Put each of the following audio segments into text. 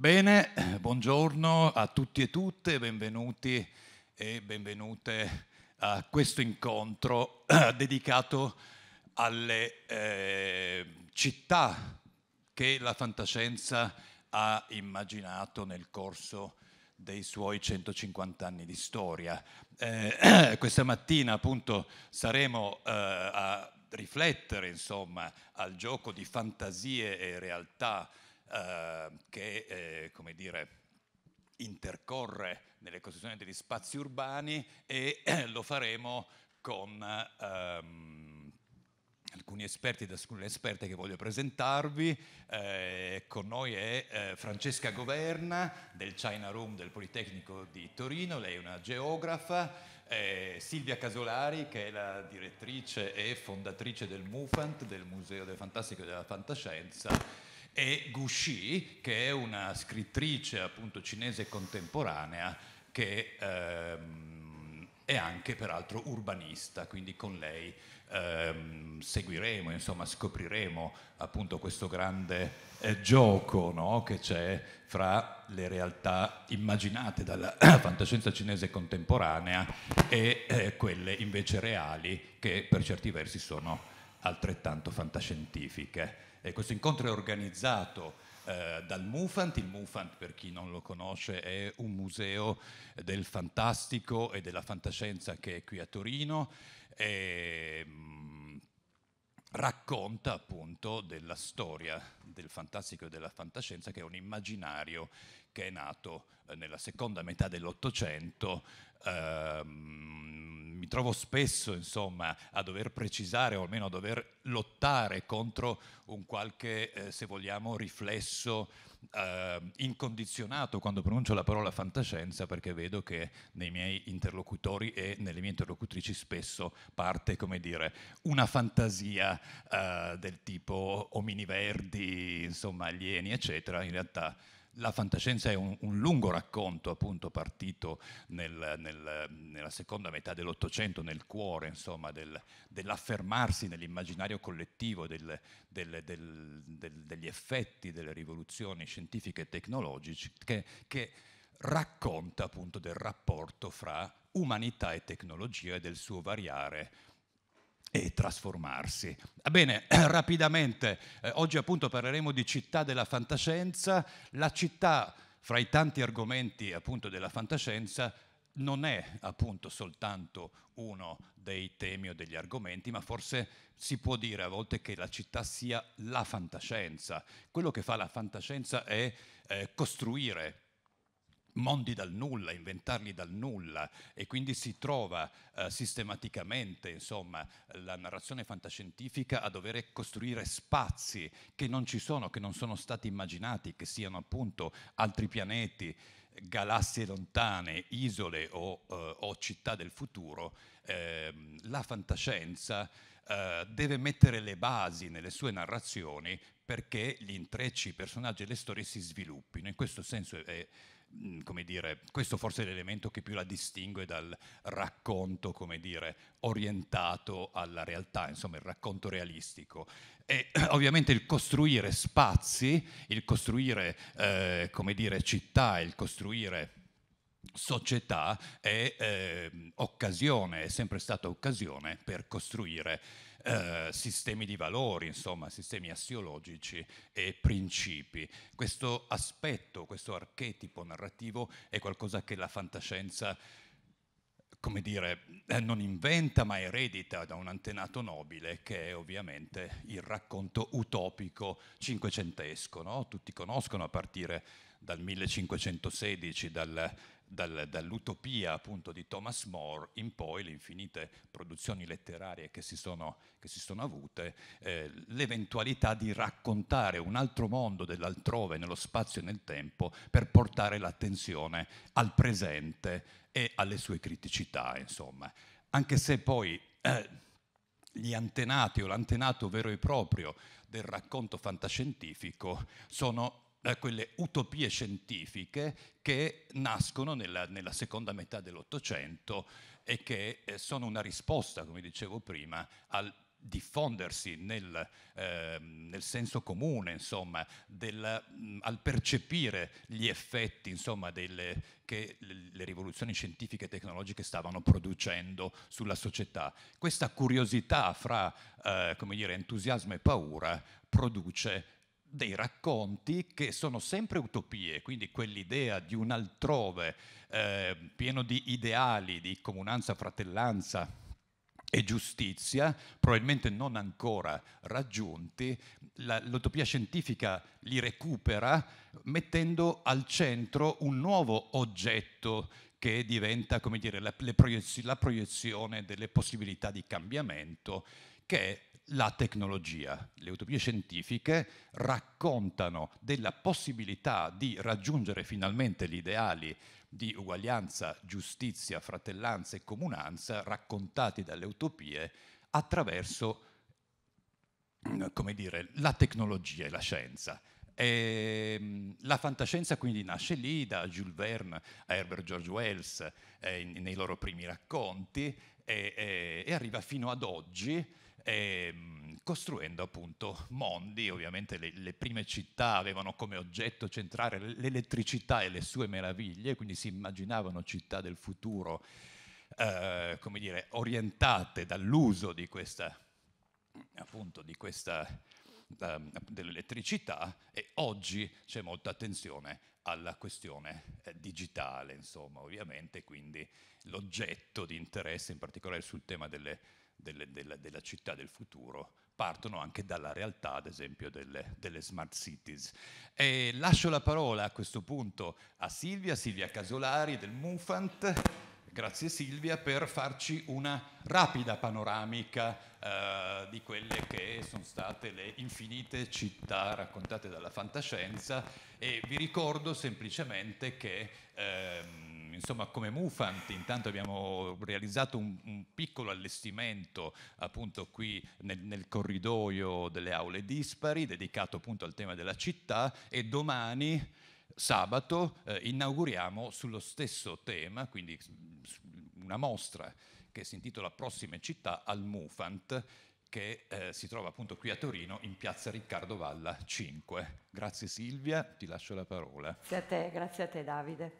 Bene, buongiorno a tutti e tutte, benvenuti e benvenute a questo incontro eh, dedicato alle eh, città che la fantascienza ha immaginato nel corso dei suoi 150 anni di storia. Eh, questa mattina appunto saremo eh, a riflettere insomma al gioco di fantasie e realtà eh, che, eh, come dire, intercorre nelle costruzioni degli spazi urbani e eh, lo faremo con ehm, alcuni esperti ed alcune esperte che voglio presentarvi. Eh, con noi è eh, Francesca Governa del China Room del Politecnico di Torino, lei è una geografa. Eh, Silvia Casolari, che è la direttrice e fondatrice del MUFANT, del Museo del Fantastico e della Fantascienza, e Gu Shi, che è una scrittrice appunto cinese contemporanea che ehm, è anche peraltro urbanista, quindi con lei ehm, seguiremo, insomma scopriremo appunto questo grande eh, gioco no? che c'è fra le realtà immaginate dalla fantascienza cinese contemporanea e eh, quelle invece reali che per certi versi sono altrettanto fantascientifiche. Eh, questo incontro è organizzato eh, dal MUFANT, il MUFANT per chi non lo conosce è un museo del fantastico e della fantascienza che è qui a Torino e mm, racconta appunto della storia del fantastico e della fantascienza che è un immaginario che è nato eh, nella seconda metà dell'Ottocento. Ehm, mi trovo spesso insomma, a dover precisare o almeno a dover lottare contro un qualche, eh, se vogliamo, riflesso ehm, incondizionato quando pronuncio la parola fantascienza perché vedo che nei miei interlocutori e nelle mie interlocutrici spesso parte, come dire, una fantasia eh, del tipo omini verdi, insomma alieni, eccetera. In realtà la fantascienza è un, un lungo racconto, appunto, partito nel, nel, nella seconda metà dell'Ottocento, nel cuore, insomma, del, dell'affermarsi nell'immaginario collettivo del, del, degli effetti delle rivoluzioni scientifiche e tecnologiche che, che racconta appunto del rapporto fra umanità e tecnologia e del suo variare e trasformarsi. Bene, rapidamente, eh, oggi appunto parleremo di città della fantascienza. La città, fra i tanti argomenti appunto della fantascienza, non è appunto soltanto uno dei temi o degli argomenti, ma forse si può dire a volte che la città sia la fantascienza. Quello che fa la fantascienza è eh, costruire mondi dal nulla, inventarli dal nulla e quindi si trova eh, sistematicamente insomma, la narrazione fantascientifica a dover costruire spazi che non ci sono, che non sono stati immaginati, che siano appunto altri pianeti, galassie lontane, isole o, eh, o città del futuro, eh, la fantascienza eh, deve mettere le basi nelle sue narrazioni perché gli intrecci, i personaggi e le storie si sviluppino. In questo senso è Mm, come dire, questo forse è l'elemento che più la distingue dal racconto, come dire, orientato alla realtà, insomma il racconto realistico. E ovviamente il costruire spazi, il costruire, eh, come dire, città, il costruire società è eh, occasione, è sempre stata occasione per costruire eh, sistemi di valori, insomma, sistemi assiologici e principi. Questo aspetto, questo archetipo narrativo è qualcosa che la fantascienza come dire, eh, non inventa ma eredita da un antenato nobile che è ovviamente il racconto utopico cinquecentesco. No? Tutti conoscono a partire dal 1516, dal dal, dall'utopia appunto di Thomas More in poi, le infinite produzioni letterarie che si sono, che si sono avute, eh, l'eventualità di raccontare un altro mondo dell'altrove nello spazio e nel tempo per portare l'attenzione al presente e alle sue criticità, insomma. Anche se poi... Eh, gli antenati o l'antenato vero e proprio del racconto fantascientifico sono da eh, quelle utopie scientifiche che nascono nella, nella seconda metà dell'Ottocento e che eh, sono una risposta, come dicevo prima, al diffondersi nel, eh, nel senso comune, insomma, del, mm, al percepire gli effetti insomma, delle, che le rivoluzioni scientifiche e tecnologiche stavano producendo sulla società. Questa curiosità fra eh, come dire, entusiasmo e paura produce dei racconti che sono sempre utopie, quindi quell'idea di un altrove eh, pieno di ideali, di comunanza, fratellanza e giustizia, probabilmente non ancora raggiunti, la, l'utopia scientifica li recupera mettendo al centro un nuovo oggetto che diventa come dire, la, proiez- la proiezione delle possibilità di cambiamento, che la tecnologia, le utopie scientifiche raccontano della possibilità di raggiungere finalmente gli ideali di uguaglianza, giustizia, fratellanza e comunanza raccontati dalle utopie attraverso mm, come dire, la tecnologia e la scienza. E ehm, la fantascienza quindi nasce lì, da Jules Verne a Herbert George Wells eh, nei loro primi racconti e, e, e arriva fino ad oggi eh, costruendo appunto mondi, ovviamente le, le, prime città avevano come oggetto centrale l'elettricità e le sue meraviglie, quindi si immaginavano città del futuro, eh, come dire, orientate dall'uso di questa, appunto, di questa ehm, dell'elettricità e oggi c'è molta attenzione alla questione eh, digitale, insomma, ovviamente, quindi l'oggetto di interesse, in particolare sul tema delle delle, della, della, città del futuro partono anche dalla realtà, ad esempio, delle, delle smart cities. E lascio la parola a questo punto a Silvia, Silvia Casolari del MUFANT. Grazie Silvia per farci una rapida panoramica eh, di quelle che sono state le infinite città raccontate dalla fantascienza e vi ricordo semplicemente che... Ehm, insomma, come Mufant intanto abbiamo realizzato un, un piccolo allestimento appunto qui nel, nel, corridoio delle aule dispari, dedicato appunto al tema della città e domani sabato eh, inauguriamo sullo stesso tema, quindi una mostra che si intitola Prossime città al Mufant, che eh, si trova appunto qui a Torino in piazza Riccardo Valla 5. Grazie Silvia, ti lascio la parola. Grazie a te, grazie a te Davide.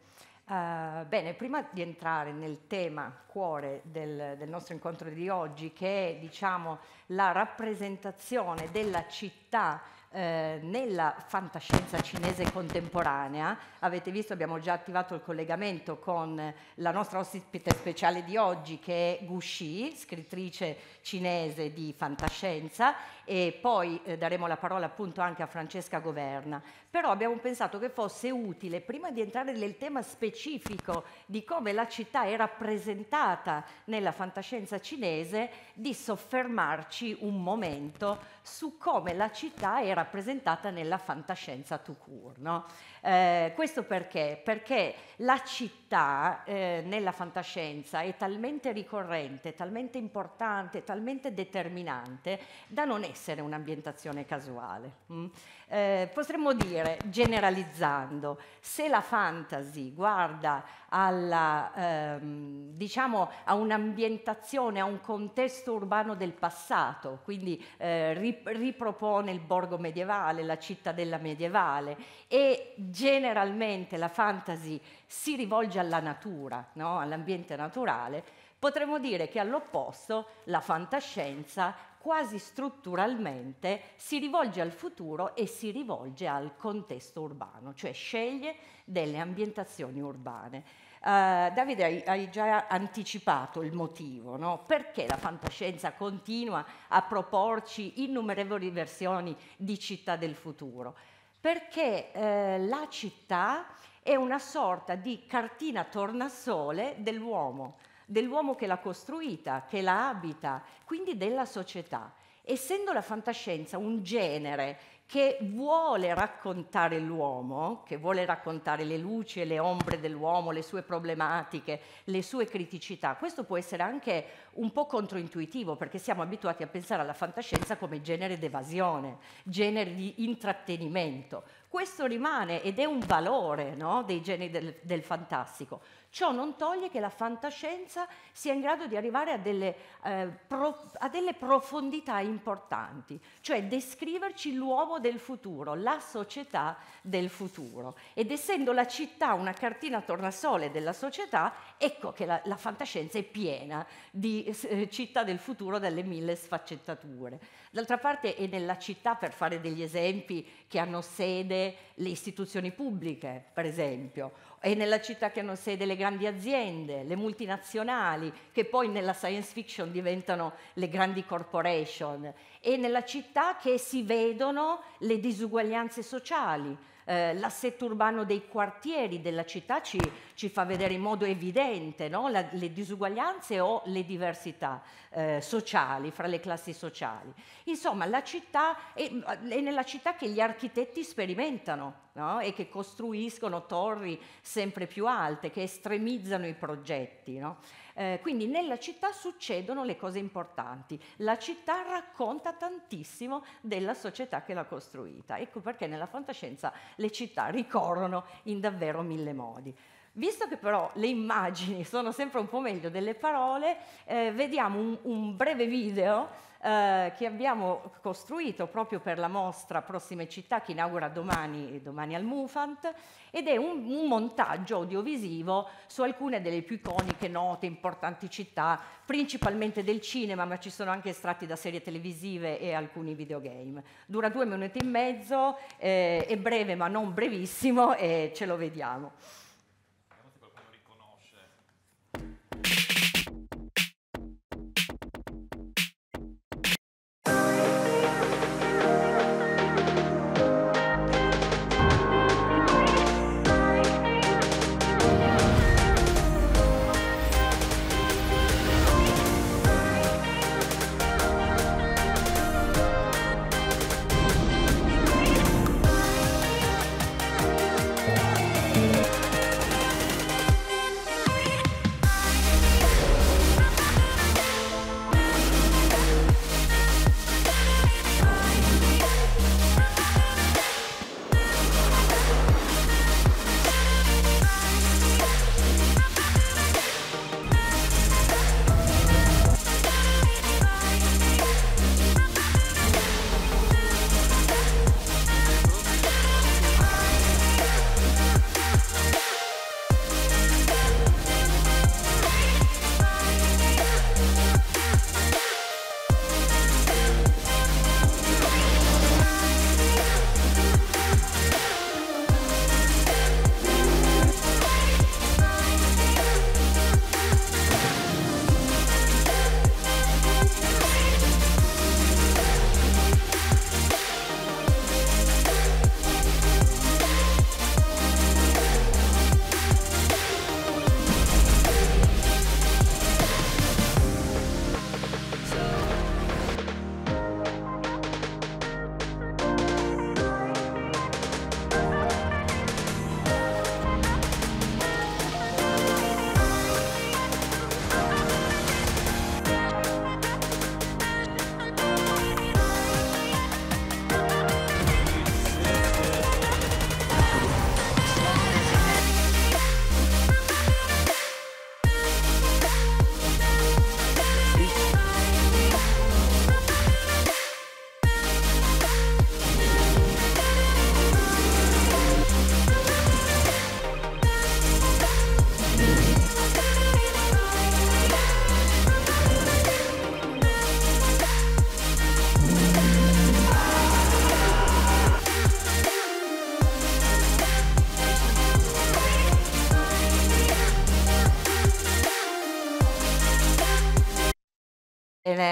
Uh, bene, prima di entrare nel tema cuore del, del, nostro incontro di oggi, che è diciamo, la rappresentazione della città eh, nella fantascienza cinese contemporanea, avete visto, abbiamo già attivato il collegamento con la nostra ospite speciale di oggi, che è Gu Xi, scrittrice cinese di fantascienza, e poi eh, daremo la parola appunto anche a Francesca Governa, però abbiamo pensato che fosse utile, prima di entrare nel tema specifico di come la città è rappresentata nella fantascienza cinese, di soffermarci un momento su come la città è rappresentata nella fantascienza tout court. No? Eh, questo perché? Perché la città eh, nella fantascienza è talmente ricorrente, talmente importante, talmente determinante da non essere essere un'ambientazione casuale. Mm? Eh, potremmo dire, generalizzando, se la fantasy guarda alla, ehm, diciamo, a un'ambientazione, a un contesto urbano del passato, quindi eh, ripropone il borgo medievale, la cittadella medievale e generalmente la fantasy si rivolge alla natura, no? all'ambiente naturale, potremmo dire che all'opposto la fantascienza quasi strutturalmente si rivolge al futuro e si rivolge al contesto urbano, cioè sceglie delle ambientazioni urbane. Uh, Davide, hai, hai, già anticipato il motivo, no? perché la fantascienza continua a proporci innumerevoli versioni di città del futuro? Perché eh, la città è una sorta di cartina tornasole dell'uomo, dell'uomo che l'ha costruita, che la abita, quindi della società. Essendo la fantascienza un genere che vuole raccontare l'uomo, che vuole raccontare le luci e le ombre dell'uomo, le sue problematiche, le sue criticità, questo può essere anche un po' controintuitivo perché siamo abituati a pensare alla fantascienza come genere d'evasione, genere di intrattenimento. Questo rimane ed è un valore no, dei geni del, del fantastico Ciò non toglie che la fantascienza sia in grado di arrivare a delle, eh, pro, a delle profondità importanti, cioè descriverci l'uomo del futuro, la società del futuro. Ed essendo la città una cartina tornasole della società, ecco che la, la fantascienza è piena di eh, città del futuro dalle mille sfaccettature. D'altra parte è nella città, per fare degli esempi, che hanno sede le istituzioni pubbliche, per esempio, e nella città che hanno sede le grandi aziende, le multinazionali, che poi nella science fiction diventano le grandi corporation, e nella città che si vedono le disuguaglianze sociali, eh, l'assetto urbano dei quartieri della città ci, ci fa vedere in modo evidente no? La, le disuguaglianze o le diversità eh, sociali, fra le classi sociali. Insomma, la città è, è nella città che gli architetti sperimentano no? e che costruiscono torri sempre più alte, che estremizzano i progetti. No? Eh, quindi nella città succedono le cose importanti. La città racconta tantissimo della società che l'ha costruita. Ecco perché nella fantascienza le città ricorrono in davvero mille modi. Visto che però le immagini sono sempre un po' meglio delle parole, eh, vediamo un, un breve video eh, che abbiamo costruito proprio per la mostra Prossime Città che inaugura domani, domani al MUFANT ed è un, un, montaggio audiovisivo su alcune delle più iconiche, note, importanti città, principalmente del cinema, ma ci sono anche estratti da serie televisive e alcuni videogame. Dura due minuti e mezzo, eh, è breve ma non brevissimo e ce lo vediamo.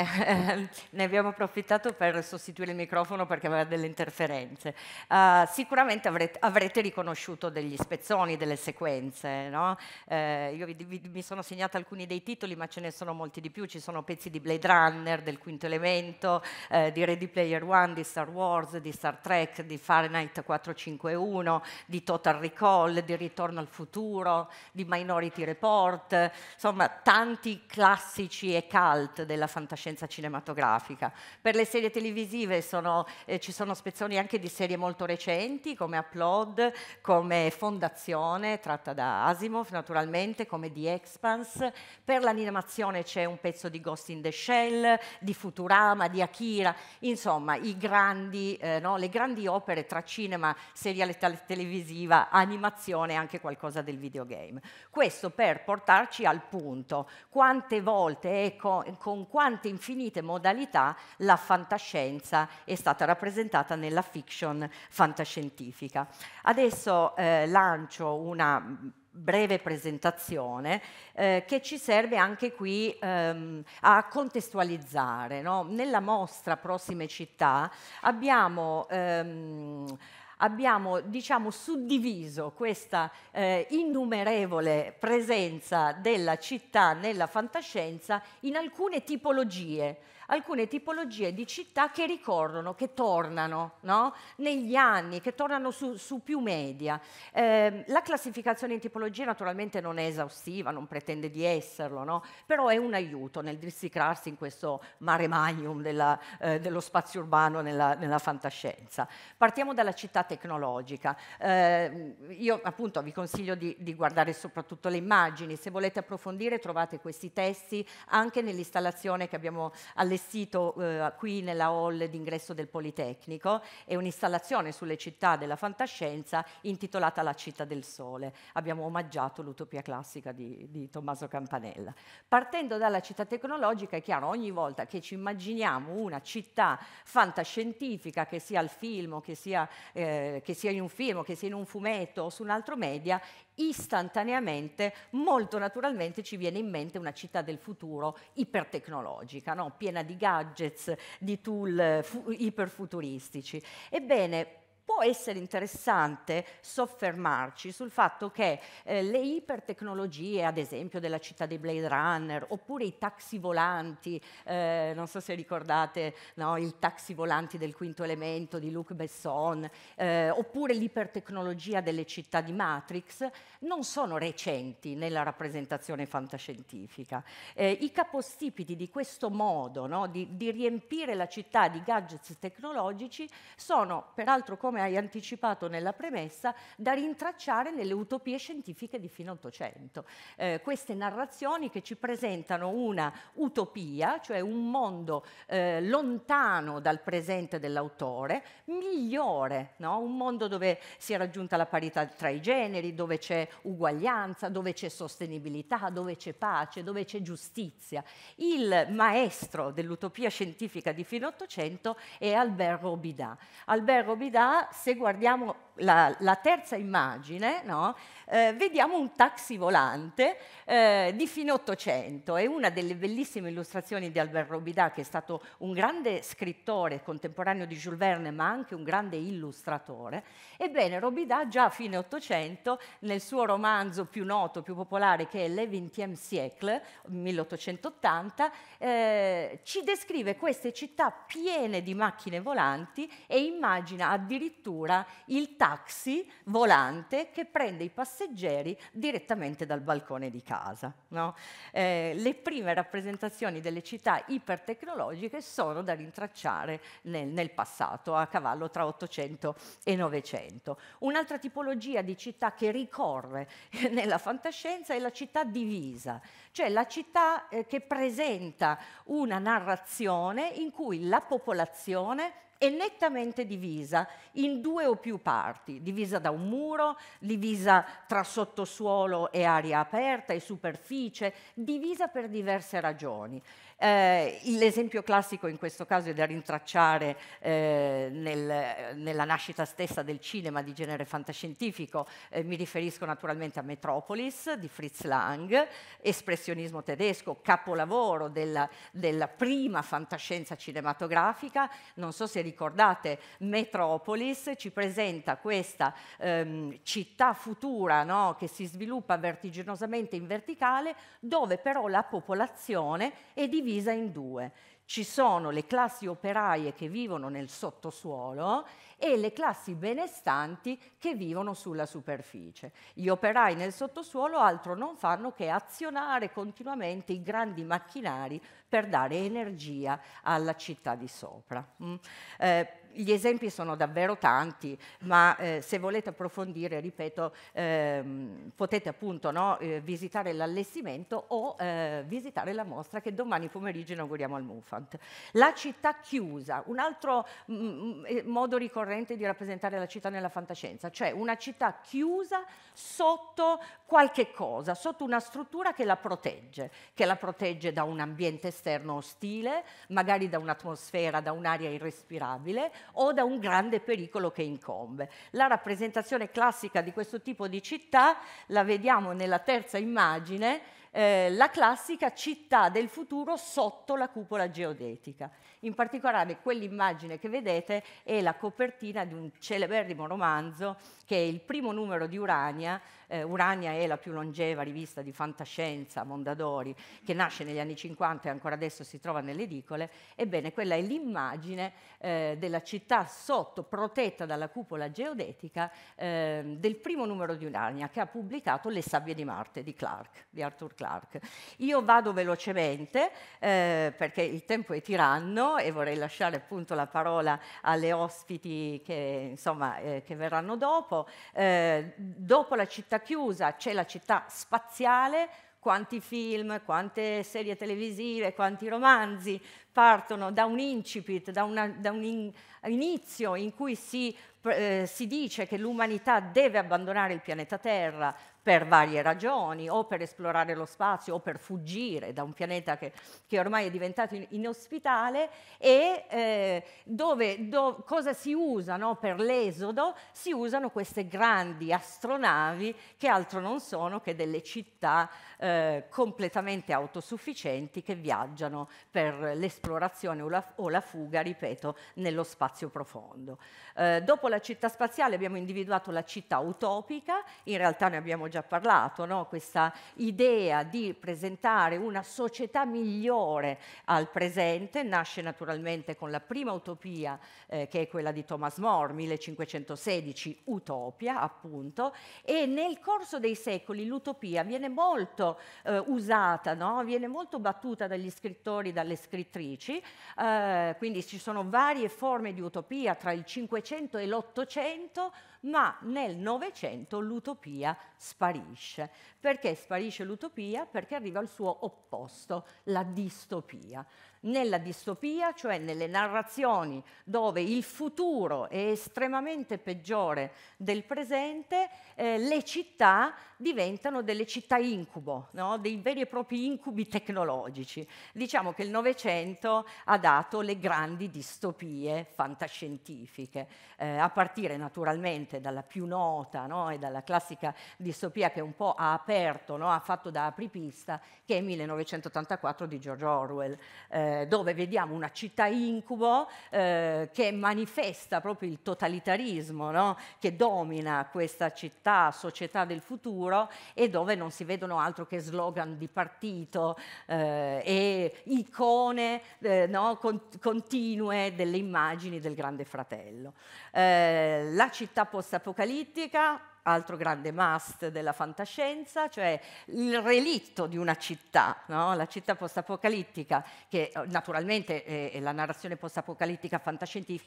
Eh, ne abbiamo approfittato per sostituire il microfono perché aveva delle interferenze. Uh, sicuramente avrete, avrete, riconosciuto degli spezzoni, delle sequenze. No? Eh, io vi, vi, mi sono segnata alcuni dei titoli, ma ce ne sono molti di più. Ci sono pezzi di Blade Runner, del Quinto Elemento, eh, di Ready Player One, di Star Wars, di Star Trek, di Fahrenheit 451, di Total Recall, di Ritorno al futuro, di Minority Report, insomma tanti classici e cult della fantascienza fantascienza cinematografica. Per le serie televisive sono, eh, ci sono spezzoni anche di serie molto recenti come Upload, come Fondazione, tratta da Asimov naturalmente, come The Expanse. Per l'animazione c'è un pezzo di Ghost in the Shell, di Futurama, di Akira, insomma grandi, eh, no? le grandi opere tra cinema, serialità televisiva, animazione e anche qualcosa del videogame. Questo per portarci al punto quante volte e con, con quante informazioni infinite modalità la fantascienza è stata rappresentata nella fiction fantascientifica. Adesso eh, lancio una breve presentazione eh, che ci serve anche qui ehm, a contestualizzare. No? Nella mostra Prossime Città abbiamo... Ehm, abbiamo diciamo, suddiviso questa eh, innumerevole presenza della città nella fantascienza in alcune tipologie alcune tipologie di città che ricorrono, che tornano no? negli anni, che tornano su, su più media. Eh, la classificazione in tipologie naturalmente non è esaustiva, non pretende di esserlo, no? però è un aiuto nel dissicarsi in questo mare magnum della, eh, dello spazio urbano nella, nella, fantascienza. Partiamo dalla città tecnologica. Eh, io appunto vi consiglio di, di guardare soprattutto le immagini, se volete approfondire trovate questi testi anche nell'installazione che abbiamo allestito allestito eh, qui nella hall d'ingresso del Politecnico è un'installazione sulle città della fantascienza intitolata La città del sole. Abbiamo omaggiato l'utopia classica di, di Tommaso Campanella. Partendo dalla città tecnologica è chiaro, ogni volta che ci immaginiamo una città fantascientifica, che sia al film, che sia, eh, che sia in un film, che sia in un fumetto o su un altro media, istantaneamente, molto naturalmente ci viene in mente una città del futuro ipertecnologica, no? piena di gadgets, di tool iperfuturistici. Ebbene, può essere interessante soffermarci sul fatto che eh, le ipertecnologie, ad esempio della città dei Blade Runner, oppure i taxi volanti, eh, non so se ricordate no, il taxi volanti del quinto elemento di Luc Besson, eh, oppure l'ipertecnologia delle città di Matrix, non sono recenti nella rappresentazione fantascientifica. Eh, I capostipiti di questo modo no, di, di riempire la città di gadgets tecnologici sono, peraltro come come hai anticipato nella premessa, da rintracciare nelle utopie scientifiche di fine Ottocento. Eh, queste narrazioni che ci presentano una utopia, cioè un mondo eh, lontano dal presente dell'autore, migliore, no? un mondo dove si è raggiunta la parità tra i generi, dove c'è uguaglianza, dove c'è sostenibilità, dove c'è pace, dove c'è giustizia. Il maestro dell'utopia scientifica di fine Ottocento è Albert Robida. Albert Robida se guardiamo la, la terza immagine, no, eh, vediamo un taxi volante eh, di fine 800. È una delle bellissime illustrazioni di Albert Robida, che è stato un grande scrittore contemporaneo di Jules Verne, ma anche un grande illustratore. Ebbene, Robida già a fine 800, nel suo romanzo più noto, più popolare, che è Le XXe siècle, 1880, eh, ci descrive queste città piene di macchine volanti e immagina addirittura addirittura il taxi volante che prende i passeggeri direttamente dal balcone di casa. No? Eh, le prime rappresentazioni delle città ipertecnologiche sono da rintracciare nel, nel passato, a cavallo tra 800 e 900. Un'altra tipologia di città che ricorre nella fantascienza è la città divisa, cioè la città eh, che presenta una narrazione in cui la popolazione è nettamente divisa in due o più parti, divisa da un muro, divisa tra sottosuolo e aria aperta e superficie, divisa per diverse ragioni. Eh, l'esempio classico in questo caso è da rintracciare eh, nel, nella nascita stessa del cinema di genere fantascientifico, eh, mi riferisco naturalmente a Metropolis di Fritz Lang, espressionismo tedesco, capolavoro della, della prima fantascienza cinematografica, non so se ricordate, Metropolis ci presenta questa ehm, città futura no, che si sviluppa vertiginosamente in verticale, dove però la popolazione è divisa divisa in due. Ci sono le classi operaie che vivono nel sottosuolo e le classi benestanti che vivono sulla superficie. Gli operai nel sottosuolo altro non fanno che azionare continuamente i grandi macchinari per dare energia alla città di sopra. Mm. Eh, gli esempi sono davvero tanti, ma eh, se volete approfondire, ripeto, ehm, potete appunto no, eh, visitare l'allestimento o eh, visitare la mostra che domani pomeriggio inauguriamo al MUFANT. La città chiusa, un altro mm, mm, eh, modo ricorrente di rappresentare la città nella fantascienza, cioè una città chiusa sotto qualche cosa, sotto una struttura che la protegge, che la protegge da un ambiente esterno ostile, magari da un'atmosfera, da un'aria irrespirabile, o da un grande pericolo che incombe. La rappresentazione classica di questo tipo di città la vediamo nella terza immagine eh, la classica città del futuro sotto la cupola geodetica. In particolare quell'immagine che vedete è la copertina di un celeberrimo romanzo che è il primo numero di Urania, eh, Urania è la più longeva rivista di fantascienza Mondadori che nasce negli anni 50 e ancora adesso si trova nelle edicole, ebbene quella è l'immagine eh, della città sotto, protetta dalla cupola geodetica, eh, del primo numero di Urania che ha pubblicato Le sabbie di Marte di Clark, di Arthur Clark. Clark. Io vado velocemente eh, perché il tempo è tiranno e vorrei lasciare appunto la parola alle ospiti che, insomma, eh, che verranno dopo. Eh, dopo la città chiusa c'è la città spaziale, quanti film, quante serie televisive, quanti romanzi partono da un incipit, da, una, da un in, inizio in cui si, eh, si dice che l'umanità deve abbandonare il pianeta Terra per varie ragioni, o per esplorare lo spazio, o per fuggire da un pianeta che, che ormai è diventato inospitale, e eh, dove, do, cosa si usano per l'esodo? Si usano queste grandi astronavi che altro non sono che delle città eh, completamente autosufficienti che viaggiano per l'esplorazione o, o la, fuga, ripeto, nello spazio profondo. Eh, dopo la città spaziale abbiamo individuato la città utopica, in realtà ne abbiamo già già parlato, no? questa idea di presentare una società migliore al presente nasce naturalmente con la prima utopia eh, che è quella di Thomas More, 1516, Utopia appunto, e nel corso dei secoli l'utopia viene molto eh, usata, no? viene molto battuta dagli scrittori, dalle scrittrici, eh, quindi ci sono varie forme di utopia tra il 500 e l'800, ma nel Novecento l'utopia sparisce. Perché sparisce l'utopia? Perché arriva al suo opposto, la distopia nella distopia, cioè nelle narrazioni dove il futuro è estremamente peggiore del presente, eh, le città diventano delle città incubo, no? dei veri e propri incubi tecnologici. Diciamo che il Novecento ha dato le grandi distopie fantascientifiche, eh, a partire naturalmente dalla più nota no? e dalla classica distopia che un po' ha aperto, no? ha fatto da apripista, che è 1984 di George Orwell. Eh, eh, dove vediamo una città incubo eh, che manifesta proprio il totalitarismo no? che domina questa città, società del futuro e dove non si vedono altro che slogan di partito eh, e icone eh, no? Con continue delle immagini del grande fratello. Eh, la città post-apocalittica altro grande must della fantascienza, cioè il relitto di una città, no? la città post-apocalittica, che eh, naturalmente eh, la narrazione post-apocalittica fantascientifica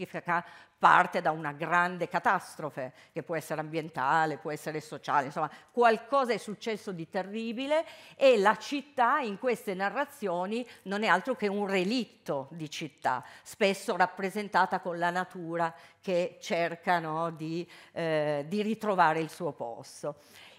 parte da una grande catastrofe, che può essere ambientale, può essere sociale, insomma qualcosa è successo di terribile e la città in queste narrazioni non è altro che un relitto di città, spesso rappresentata con la natura che cerca no, di, eh, di ritrovare il suo posto.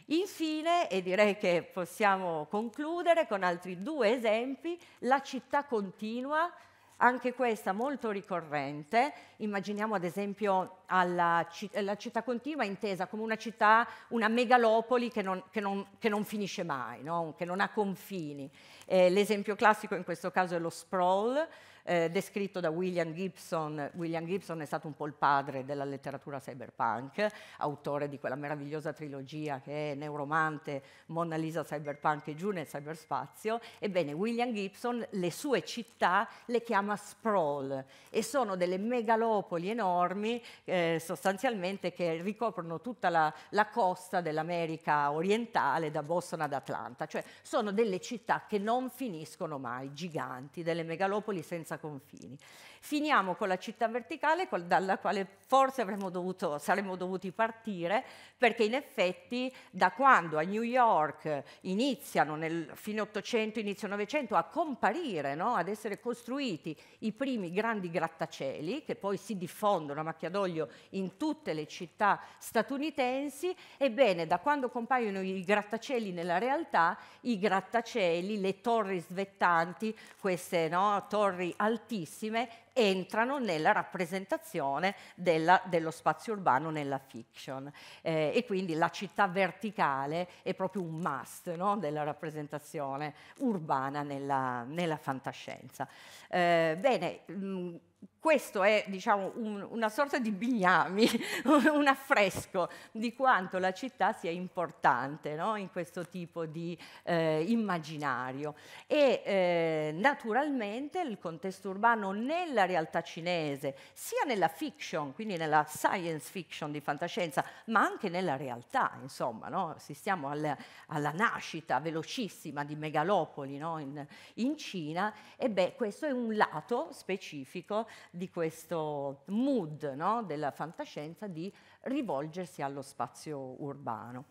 Infine, e direi che possiamo concludere con altri due esempi, la città continua, anche questa molto ricorrente. Immaginiamo ad esempio alla, la città continua intesa come una città, una megalopoli che non, che non, che non finisce mai, no? che non ha confini. Eh, l'esempio classico in questo caso è lo sprawl, eh, descritto da William Gibson. William Gibson è stato un po' il padre della letteratura cyberpunk, autore di quella meravigliosa trilogia che è Neuromante, Mona Lisa Cyberpunk e giù nel cyberspazio. Ebbene, William Gibson le sue città le chiama sprawl e sono delle megalopoli enormi eh, sostanzialmente che ricoprono tutta la, la costa dell'America orientale, da Boston ad Atlanta. Cioè sono delle città che non finiscono mai, giganti, delle megalopoli senza senza confini. Finiamo con la città verticale col, dalla quale forse dovuto, saremmo dovuti partire perché in effetti da quando a New York iniziano nel fine 800, inizio 900 a comparire, no? ad essere costruiti i primi grandi grattacieli che poi si diffondono a macchia d'olio in tutte le città statunitensi, ebbene da quando compaiono i grattacieli nella realtà, i grattacieli, le torri svettanti, queste no? torri altissime, entrano nella rappresentazione della, dello spazio urbano nella fiction eh, e quindi la città verticale è proprio un must no? della rappresentazione urbana nella, nella fantascienza. Eh, bene, mh, mm, questo è diciamo, un, una sorta di bignami, un affresco di quanto la città sia importante no? in questo tipo di eh, immaginario. E eh, naturalmente il contesto urbano nella realtà cinese, sia nella fiction, quindi nella science fiction di fantascienza, ma anche nella realtà, insomma, no? assistiamo alla, alla, nascita velocissima di megalopoli no? in, in Cina, e beh, questo è un lato specifico di questo mood no, della fantascienza di rivolgersi allo spazio urbano.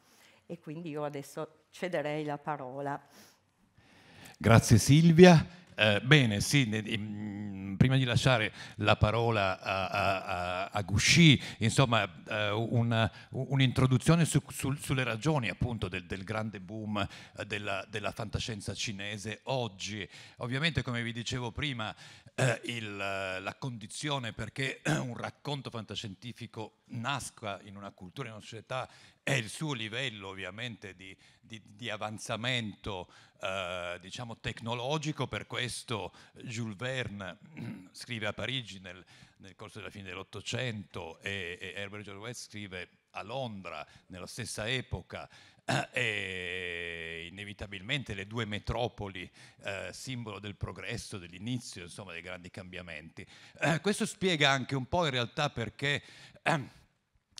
E quindi io adesso cederei la parola. Grazie Silvia. Eh, bene, sì, ehm, prima di lasciare la parola a, a, a Gusci, insomma, eh, una, un'introduzione su, su, sulle ragioni appunto del, del grande boom eh, della, della, fantascienza cinese oggi. Ovviamente, come vi dicevo prima, eh, il, eh, la condizione perché un racconto fantascientifico nasca in una cultura, in una società è il suo livello ovviamente di, di, di avanzamento eh, diciamo tecnologico, per questo Jules Verne scrive a Parigi nel, nel corso della fine dell'Ottocento e, e Herbert George West scrive a Londra nella stessa epoca e inevitabilmente le due metropoli, eh, simbolo del progresso, dell'inizio, insomma, dei grandi cambiamenti. Eh, questo spiega anche un po' in realtà perché... Eh,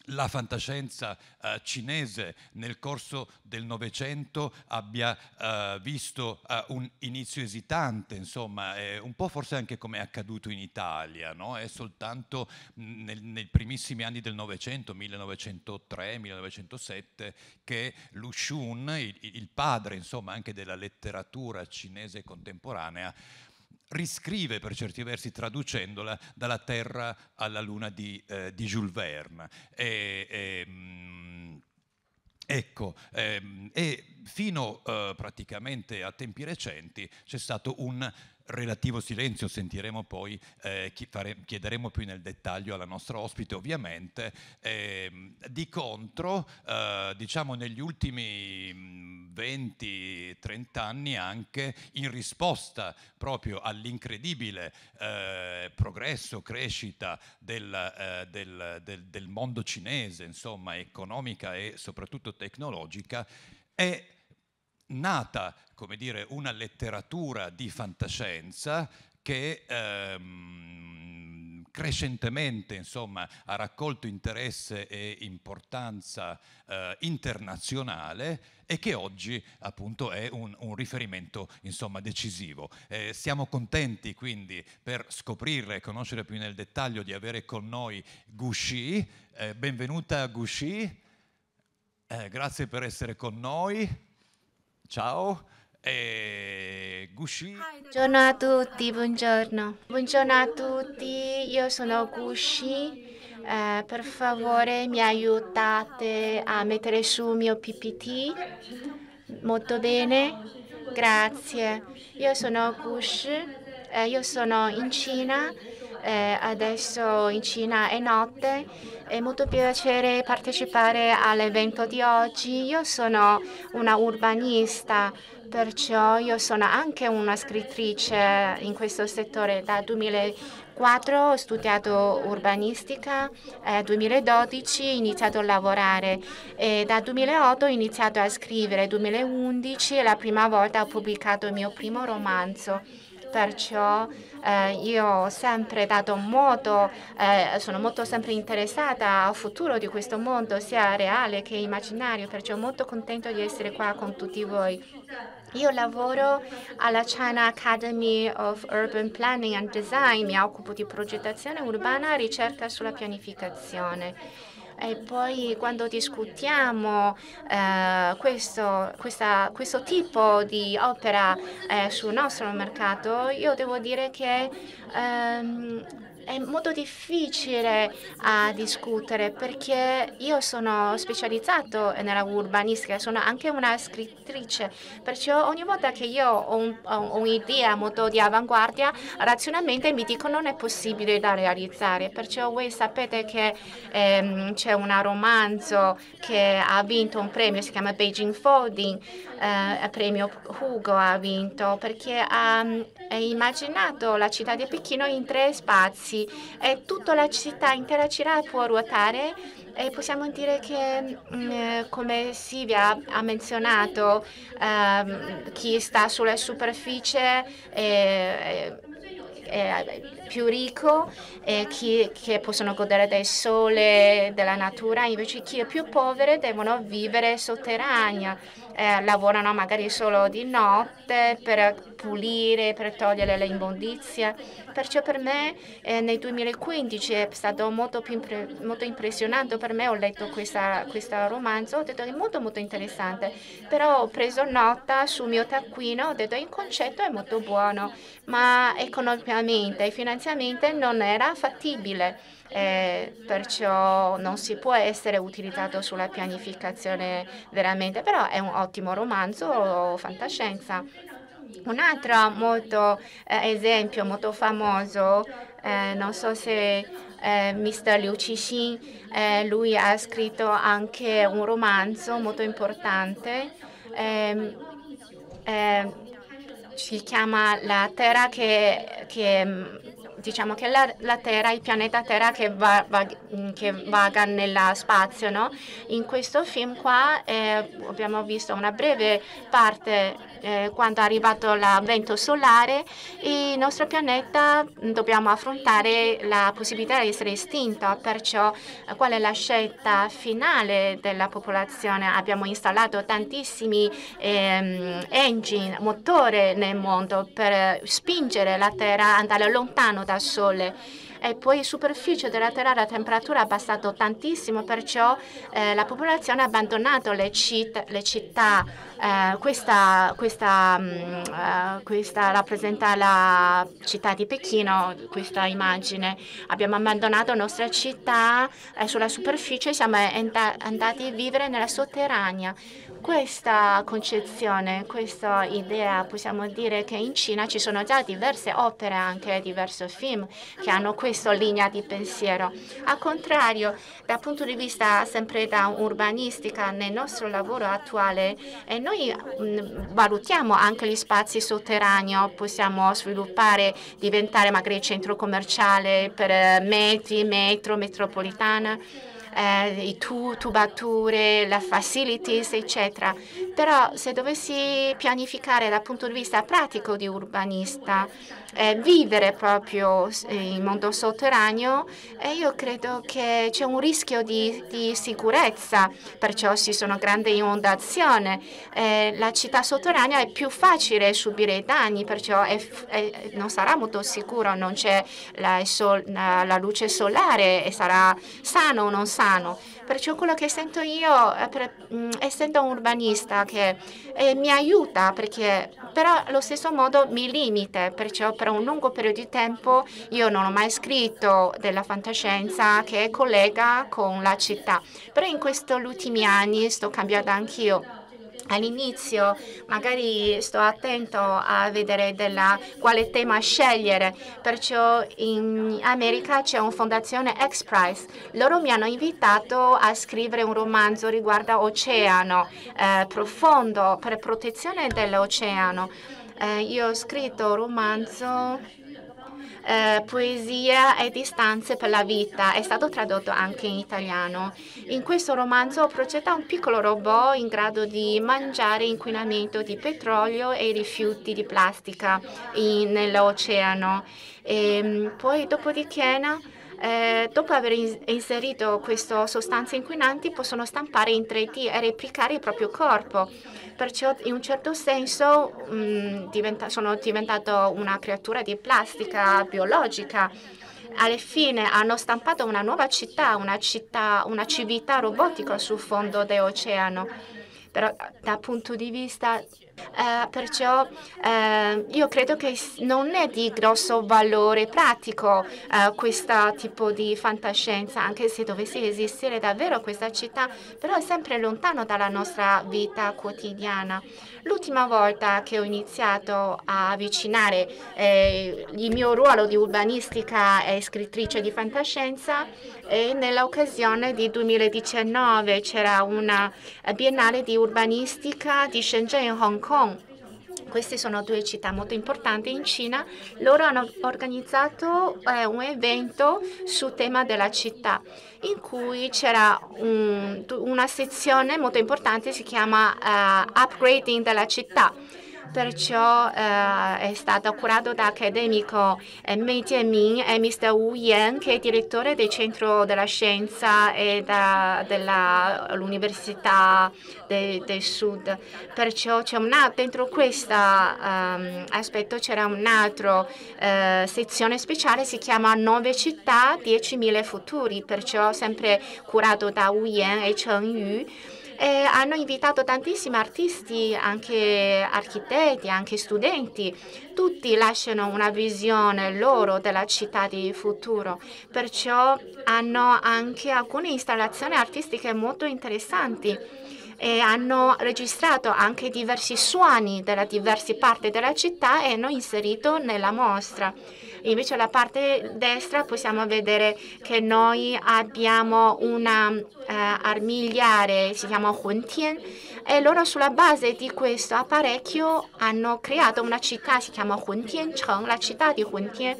la fantascienza eh, cinese nel corso del Novecento abbia eh, visto eh, un inizio esitante, insomma, un po' forse anche come è accaduto in Italia, no? è soltanto nel, nei primissimi anni del Novecento, 1903-1907, che Lu Xun, il, il padre insomma, anche della letteratura cinese contemporanea, riscrive per certi versi traducendola dalla Terra alla Luna di, eh, di Jules Verne. E, e, ehm, Ecco, ehm, e fino eh, praticamente a tempi recenti c'è stato un relativo silenzio, sentiremo poi, eh, chiederemo più nel dettaglio alla nostra ospite ovviamente. Eh, di contro, eh, diciamo negli ultimi 20-30 mm, anni anche in risposta proprio all'incredibile eh, progresso, crescita del, eh, del, del, del mondo cinese, insomma economica e soprattutto tecnologica, è nata come dire, una letteratura di fantascienza che ehm, crescentemente insomma, ha raccolto interesse e importanza eh, internazionale e che oggi appunto è un, un riferimento insomma, decisivo. Eh, siamo contenti quindi per scoprire e conoscere più nel dettaglio di avere con noi Gushi. Eh, benvenuta Gushi, eh, grazie per essere con noi. Ciao e eh, Gushi. Buongiorno a tutti, buongiorno. Buongiorno a tutti, io sono Gushi. Eh, per favore mi aiutate a mettere su il mio PPT. Molto bene, grazie. Io sono Gushi, eh, io sono in Cina eh, adesso in Cina è notte, è molto piacere partecipare all'evento di oggi. Io sono una urbanista, perciò io sono anche una scrittrice in questo settore dal 2004 ho studiato urbanistica, eh, 2012 ho iniziato a lavorare e dal 2008 ho iniziato a scrivere, nel 2011 è la prima volta ho pubblicato il mio primo romanzo, perciò eh, io ho sempre dato molto, eh, sono molto sempre interessata al futuro di questo mondo, sia reale che immaginario, perciò molto contento di essere qua con tutti voi. Io lavoro alla China Academy of Urban Planning and Design, mi occupo di progettazione urbana e ricerca sulla pianificazione. E poi quando discutiamo eh, questo, questa, questo, tipo di opera eh, sul nostro mercato, io devo dire che ehm, è molto difficile a discutere perché io sono specializzato nella urbanistica, sono anche una scrittrice, perciò ogni volta che io ho, un'idea molto di avanguardia, razionalmente mi dicono non è possibile da realizzare, perciò voi sapete che ehm, c'è un romanzo che ha vinto un premio, si chiama Beijing Folding, eh, premio Hugo ha vinto perché ha, ha mm, immaginato la città di Pechino in tre spazi ragazzi e tutta la città, intera città può ruotare e possiamo dire che mm, come Silvia ha menzionato ehm, chi sta sulla superficie e, eh, e, eh, e eh, più ricco, eh, chi, che possono godere del sole, della natura, invece chi è più povero devono vivere sotterranea, eh, lavorano magari solo di notte per pulire, per togliere le immondizie. Perciò per me eh, nel 2015 è stato molto, impre molto impressionante, per me ho letto questo romanzo, ho detto che è molto molto interessante, però ho preso nota sul mio taccuino, ho detto che il concetto è molto buono, ma economicamente, e finanziariamente, finanziamenti non era fattibile, eh, perciò non si può essere utilizzato sulla pianificazione veramente, però è un ottimo romanzo o fantascienza. Un altro molto, eh, esempio molto famoso, eh, non so se eh, Mr. Liu Cixin, eh, lui ha scritto anche un romanzo molto importante, ehm, ehm, si chiama La terra che, che diciamo che la, la, Terra, il pianeta Terra che, va, va, mm, che vaga nello spazio. No? In questo film qua eh, abbiamo visto una breve parte eh, quando è arrivato l'avvento solare, il nostro pianeta mm, dobbiamo affrontare la possibilità di essere estinto, perciò eh, qual è la scelta finale della popolazione? Abbiamo installato tantissimi ehm, engine, motore nel mondo per spingere la Terra ad andare lontano dal Sole e poi in superficie della Terra la temperatura è abbassata tantissimo, perciò eh, la popolazione ha abbandonato le, citt le città eh, questa, questa, mh, mm, eh, questa, rappresenta la città di Pechino, questa immagine. Abbiamo abbandonato la nostra città eh, sulla superficie, siamo andati a vivere nella sotterranea. Questa concezione, questa idea, possiamo dire che in Cina ci sono già diverse opere, anche diversi film che hanno questa linea di pensiero. Al contrario, dal punto di vista sempre da urbanistica, nel nostro lavoro attuale, è non noi mm, valutiamo anche gli spazi sotterranei, possiamo sviluppare, diventare magari centro commerciale per eh, metri, metro, metropolitana eh, i tu, tubature, le facilities, eccetera. Però se dovessi pianificare dal punto di vista pratico di urbanista, eh, vivere proprio eh, in mondo sotterraneo, eh, io credo che c'è un rischio di, di, sicurezza, perciò ci sono grandi inondazioni. Eh, la città sotterranea è più facile subire i danni, perciò è, è, non sarà molto sicuro, non c'è la, la, la luce solare e sarà sano o non sano sano. Perciò quello che sento io, per, essendo mm, un urbanista, che eh, mi aiuta perché però allo stesso modo mi limita, perciò per un lungo periodo di tempo io non ho mai scritto della fantascienza che collega con la città. Però in questi ultimi anni sto cambiando anch'io All'inizio magari sto attento a vedere della, quale tema scegliere, perciò in America c'è una fondazione X-Prize. Loro mi hanno invitato a scrivere un romanzo riguardo oceano eh, profondo per protezione dell'oceano. Eh, io ho scritto un romanzo eh, poesia e distanze per la vita. È stato tradotto anche in italiano. In questo romanzo progetta un piccolo robot in grado di mangiare inquinamento di petrolio e rifiuti di plastica in, nell'oceano. E, ehm, poi dopodiché eh, dopo aver inserito queste sostanze inquinanti possono stampare in 3D e replicare il proprio corpo. Perciò in un certo senso mh, mm, diventa, sono diventato una creatura di plastica biologica. Alla fine hanno stampato una nuova città, una, città, una civiltà robotica sul fondo dell'oceano. Però dal punto di vista eh, perciò eh, io credo che non è di grosso valore pratico eh, questo tipo di fantascienza, anche se dovesse esistere davvero questa città, però è sempre lontano dalla nostra vita quotidiana. L'ultima volta che ho iniziato a avvicinare eh, il mio ruolo di urbanistica e scrittrice di fantascienza e nell'occasione di 2019 c'era una biennale di urbanistica di Shenzhen in Hong Kong queste sono due città molto importanti in Cina, loro hanno organizzato eh, un evento sul tema della città in cui c'era un, una sezione molto importante, si chiama uh, Upgrading della città perciò eh, è stato curato da accademico eh, Mei Jianming e Mr. Wu Yan, che è direttore del Centro della Scienza e dell'Università de, del Sud. Perciò una, dentro questo um, ehm, aspetto c'era un'altra uh, eh, sezione speciale, si chiama Nove città, 10.000 futuri, perciò sempre curato da Wu Yan e Cheng Yu e hanno invitato tantissimi artisti, anche architetti, anche studenti. Tutti lasciano una visione loro della città di futuro, perciò hanno anche alcune installazioni artistiche molto interessanti e hanno registrato anche diversi suoni della diverse parti della città e hanno inserito nella mostra. Invece alla parte destra possiamo vedere che noi abbiamo una uh, armigliare, si chiama Huntien, e loro sulla base di questo apparecchio hanno creato una città, si chiama Cheng, la città di Huntien.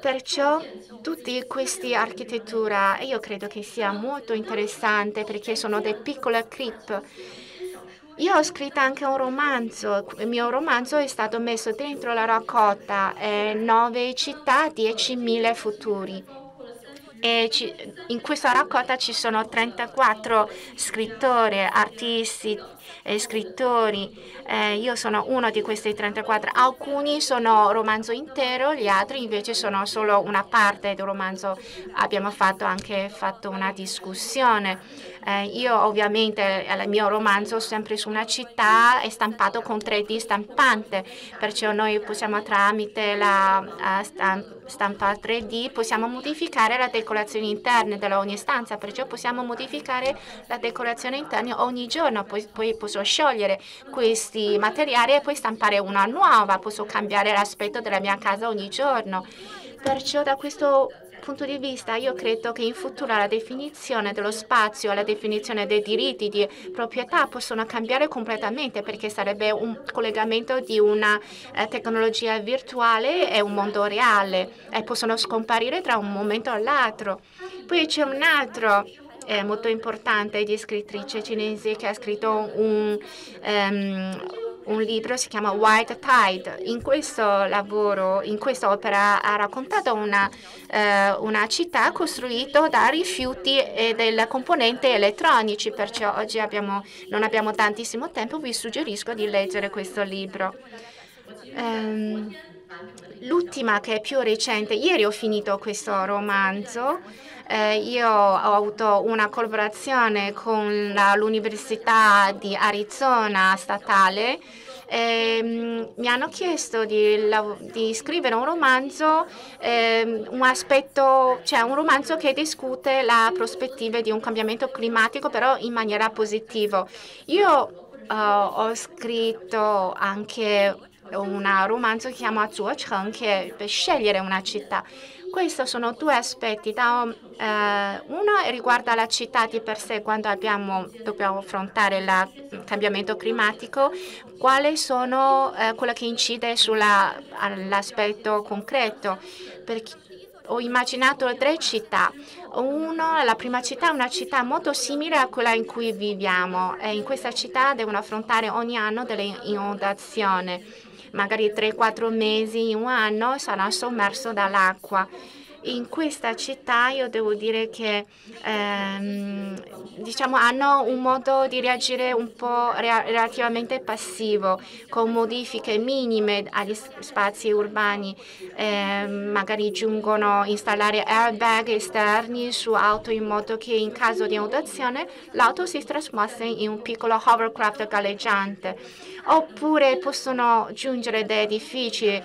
Perciò tutte queste architetture io credo che sia molto interessante perché sono dei piccoli clip io ho scritto anche un romanzo, il mio romanzo è stato messo dentro la raccolta eh, Nove città, 10.000 futuri. Ci, in questa raccolta ci sono 34 scrittori, artisti, eh, scrittori. Eh, io sono uno di questi 34. Alcuni sono romanzo intero, gli altri invece sono solo una parte del romanzo. Abbiamo fatto anche fatto una discussione. Eh, io ovviamente eh, il mio romanzo sempre su una città è stampato con 3D stampante, perciò noi possiamo tramite la uh, stampa 3D possiamo modificare la decorazione interna della ogni stanza, perciò possiamo modificare la decorazione interna ogni giorno, poi, poi posso sciogliere questi materiali e poi stampare una nuova, posso cambiare l'aspetto della mia casa ogni giorno. Perciò da questo punto di vista io credo che in futuro la definizione dello spazio, la definizione dei diritti di proprietà possono cambiare completamente perché sarebbe un collegamento di una eh, tecnologia virtuale e un mondo reale e possono scomparire tra un momento all'altro. Poi c'è un altro eh, molto importante di scrittrice cinese che ha scritto un, um, un libro si chiama White Tide. In questo lavoro, in questa opera, ha raccontato una, eh, una città costruita da rifiuti e del componente elettronici, perciò oggi abbiamo, non abbiamo tantissimo tempo, vi suggerisco di leggere questo libro. Um, L'ultima che è più recente, ieri ho finito questo romanzo eh, io ho avuto una collaborazione con l'Università di Arizona statale ehm, mi hanno chiesto di, di, scrivere un romanzo, ehm, un, aspetto, cioè un romanzo che discute la prospettiva di un cambiamento climatico, però in maniera positiva. Io eh, ho scritto anche un romanzo che si chiama Cheng, che è per scegliere una città. Questi sono due aspetti. Um, eh, uno riguarda la città di per sé, quando abbiamo, dobbiamo affrontare il cambiamento climatico, quali sono eh, quello che incide sull'aspetto concreto. Perché ho immaginato tre città. Uno, la prima città è una città molto simile a quella in cui viviamo. E in questa città devono affrontare ogni anno delle inondazioni magari 3-4 mesi, un anno sarà sommerso dall'acqua. In questa città io devo dire che ehm, diciamo, hanno un modo di reagire un po' relativamente passivo, con modifiche minime agli spazi urbani. Eh, magari giungono a installare airbag esterni su auto in modo che in caso di un'audazione l'auto si trasformasse in un piccolo hovercraft galleggiante oppure possono giungere da edifici eh,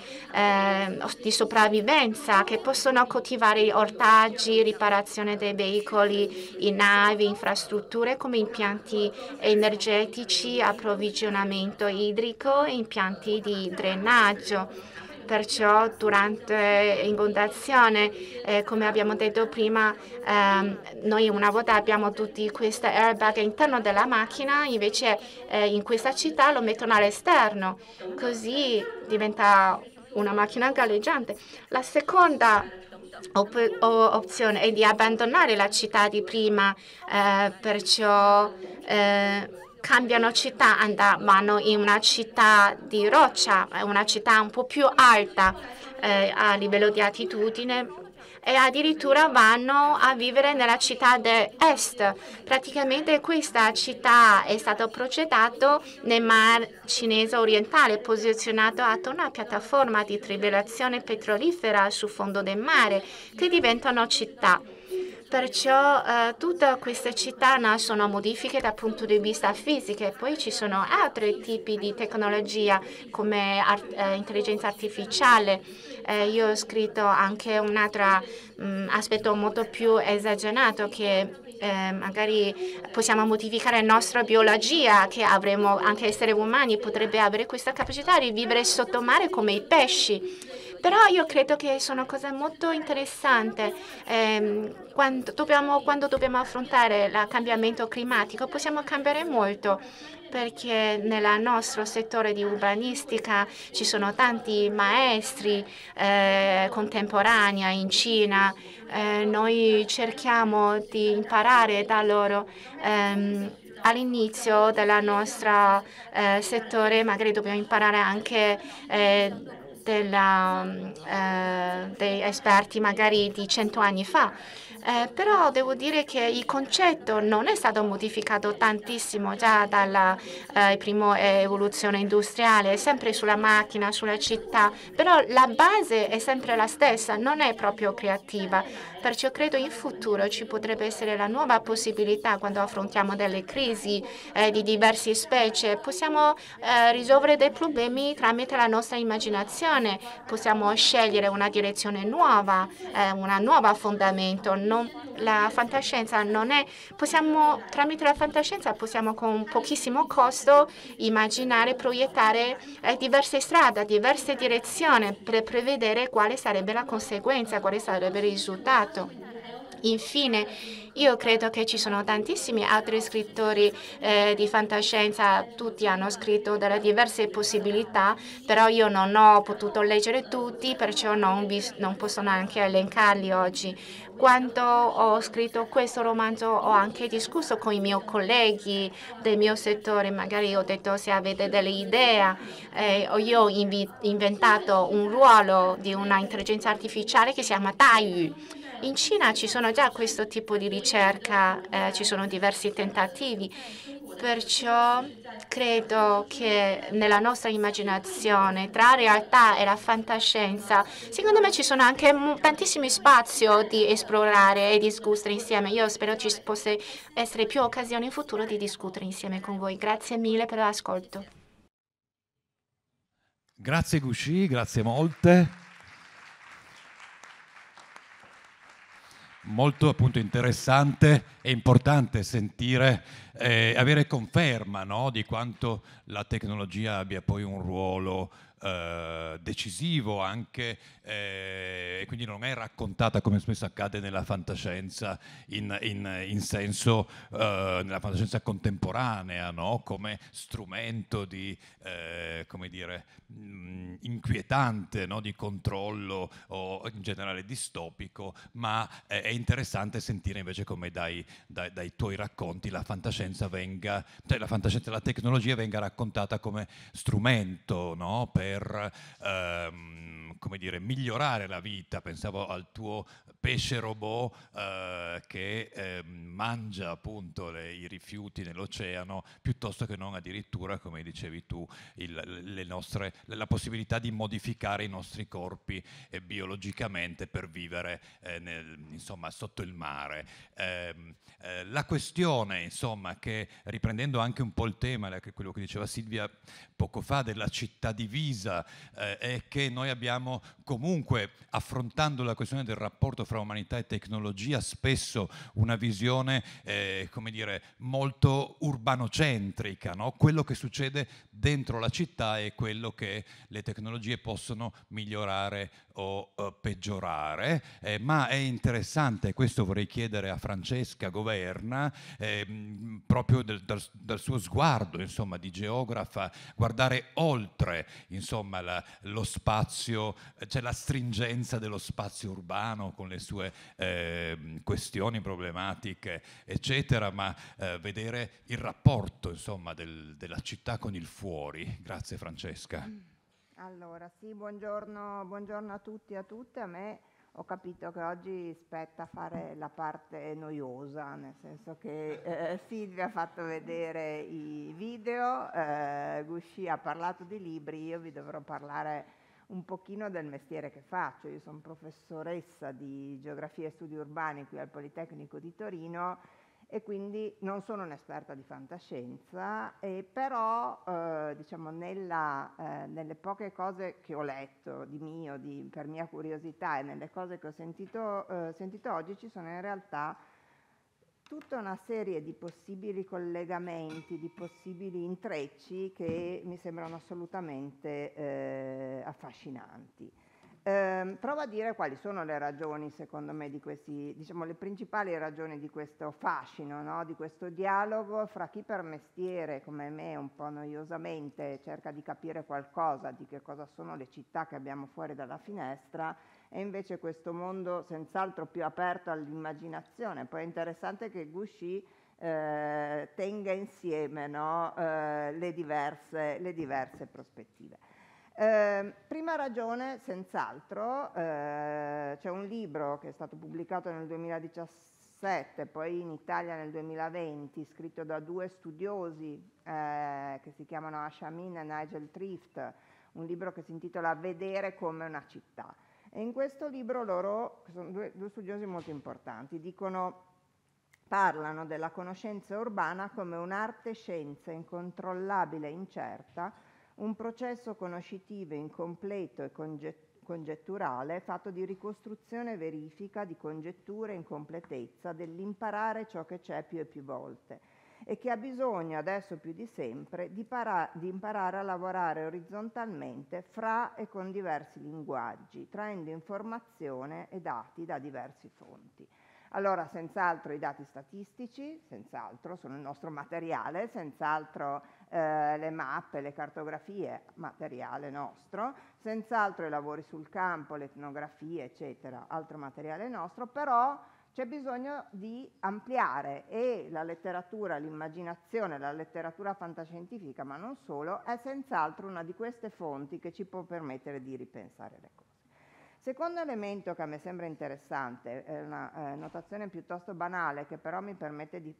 di sopravvivenza che possono coltivare ortaggi, riparazione dei veicoli, i navi, infrastrutture come impianti energetici, approvvigionamento idrico e impianti di drenaggio. Perciò durante inondazione, eh, come abbiamo detto prima, ehm, noi una volta abbiamo tutti questi airbag all'interno della macchina, invece eh, in questa città lo mettono all'esterno, così diventa una macchina galleggiante. La seconda op opzione è di abbandonare la città di prima, eh, perciò eh, cambiano città, andavano in una città di roccia, una città un po' più alta eh, a livello di altitudine e addirittura vanno a vivere nella città dell'est. Praticamente questa città è stata progettata nel Mar Cinese orientale, posizionata attorno a piattaforma di trivellazione petrolifera sul fondo del mare, che diventano città. Perciò eh, tutte queste città nascono modifiche dal punto di vista fisico e poi ci sono altri tipi di tecnologia come art eh, intelligenza artificiale. Eh, io ho scritto anche un altro mh, mm, aspetto molto più esagerato che eh, magari possiamo modificare la nostra biologia, che avremo anche esseri umani, potrebbe avere questa capacità di vivere sotto mare come i pesci. Però io credo che sono cose molto interessanti. Eh, quando dobbiamo, quando dobbiamo affrontare il cambiamento climatico possiamo cambiare molto perché nel nostro settore di urbanistica ci sono tanti maestri eh, contemporanei in Cina. Eh, noi cerchiamo di imparare da loro. Ehm, all'inizio del nostro eh, settore magari dobbiamo imparare anche eh, della, eh, dei esperti magari di cento anni fa. Eh, però devo dire che il concetto non è stato modificato tantissimo già dalla eh, prima evoluzione industriale, sempre sulla macchina, sulla città, però la base è sempre la stessa, non è proprio creativa. Perciò credo in futuro ci potrebbe essere la nuova possibilità quando affrontiamo delle crisi eh, di diverse specie. Possiamo eh, risolvere dei problemi tramite la nostra immaginazione. Possiamo scegliere una direzione nuova, eh, una nuova fondamento. Non, la fantascienza non è... Possiamo, tramite la fantascienza possiamo con pochissimo costo immaginare, proiettare eh, diverse strade, diverse direzioni per prevedere quale sarebbe la conseguenza, quale sarebbe il risultato fatto. Certo. Infine, io credo che ci sono tantissimi altri scrittori eh, di fantascienza, tutti hanno scritto delle diverse possibilità, però io non ho potuto leggere tutti, perciò non, vi, non posso neanche elencarli oggi. Quando ho scritto questo romanzo ho anche discusso con i miei colleghi del mio settore, magari ho detto se avete delle idee, eh, io ho inventato un ruolo di un'intelligenza artificiale che si chiama Taiyu in Cina ci sono già questo tipo di ricerca, eh, ci sono diversi tentativi, perciò credo che nella nostra immaginazione, tra realtà e la fantascienza, secondo me ci sono anche tantissimi spazi di esplorare e discutere insieme. Io spero ci possa essere più occasioni in futuro di discutere insieme con voi. Grazie mille per l'ascolto. Grazie Gucci, grazie molte. molto appunto, interessante e importante sentire, eh, avere conferma no, di quanto la tecnologia abbia poi un ruolo eh, decisivo anche, eh, e quindi non è raccontata come spesso accade nella fantascienza in, in, in senso, eh, nella fantascienza contemporanea, no? come strumento di, eh, come dire, mh, mm, inquietante, no? di controllo o in generale distopico, ma eh, è interessante sentire invece come dai, dai, dai tuoi racconti la fantascienza venga, cioè la fantascienza e la tecnologia venga raccontata come strumento no? per per ehm, come dire, migliorare la vita, pensavo al tuo pesce robot eh, che eh, mangia appunto le, i rifiuti nell'oceano piuttosto che non addirittura, come dicevi tu, il, nostre, la possibilità di modificare i nostri corpi eh, biologicamente per vivere eh, nel, insomma, sotto il mare. Ehm, eh, la questione insomma, che riprendendo anche un po' il tema, quello che diceva Silvia poco fa, della città divisa, eh, è che noi abbiamo comunque affrontando la questione del rapporto fra fra umanità e tecnologia spesso una visione, eh, come dire, molto urbanocentrica, no? quello che succede dentro la città e quello che le tecnologie possono migliorare o eh, peggiorare, eh, ma è interessante, questo vorrei chiedere a Francesca Governa, eh, proprio del, dal, dal, suo sguardo insomma, di geografa, guardare oltre insomma, la, lo spazio, cioè la stringenza dello spazio urbano con le sue ehm, questioni problematiche, eccetera, ma eh, vedere il rapporto insomma, del, della città con il fuori. Grazie Francesca. Mm. Allora, sì, buongiorno, buongiorno a tutti e a tutte. A me ho capito che oggi spetta fare la parte noiosa, nel senso che eh, Silvia ha fatto vedere i video, eh, Gusci ha parlato di libri, io vi dovrò parlare un pochino del mestiere che faccio. Io sono professoressa di geografia e studi urbani qui al Politecnico di Torino e quindi non sono un'esperta di fantascienza, eh, però eh, diciamo nella, eh, nelle poche cose che ho letto di mio, di, per mia curiosità e nelle cose che ho sentito, eh, sentito, oggi ci sono in realtà tutta una serie di possibili collegamenti, di possibili intrecci che mi sembrano assolutamente eh, affascinanti. Eh, prova a dire quali sono le ragioni, secondo me, di questi, diciamo, le principali ragioni di questo fascino, no? di questo dialogo fra chi per mestiere, come me, un po' noiosamente, cerca di capire qualcosa di che cosa sono le città che abbiamo fuori dalla finestra e invece questo mondo senz'altro più aperto all'immaginazione. Poi è interessante che Gusci eh, tenga insieme no? eh, le, diverse, le diverse prospettive. Ehm, prima ragione, senz'altro, eh, c'è un libro che è stato pubblicato nel 2017, poi in Italia nel 2020, scritto da due studiosi eh, che si chiamano Ashamin e Nigel Trift, un libro che si intitola Vedere come una città. E in questo libro loro, sono due, due studiosi molto importanti, dicono, parlano della conoscenza urbana come un'arte scienza incontrollabile e incerta, un processo conoscitivo incompleto e congetturale fatto di ricostruzione e verifica di congetture e incompletezza dell'imparare ciò che c'è più e più volte e che ha bisogno adesso più di sempre di, para- di, imparare a lavorare orizzontalmente fra e con diversi linguaggi, traendo informazione e dati da diverse fonti. Allora, senz'altro i dati statistici, senz'altro sono il nostro materiale, senz'altro eh, le mappe, le cartografie, materiale nostro, senz'altro i lavori sul campo, le etnografie, eccetera, altro materiale nostro, però c'è bisogno di ampliare e la letteratura, l'immaginazione, la letteratura fantascientifica, ma non solo, è senz'altro una di queste fonti che ci può permettere di ripensare le cose. Secondo elemento che a me sembra interessante, è una eh, notazione piuttosto banale che però mi permette di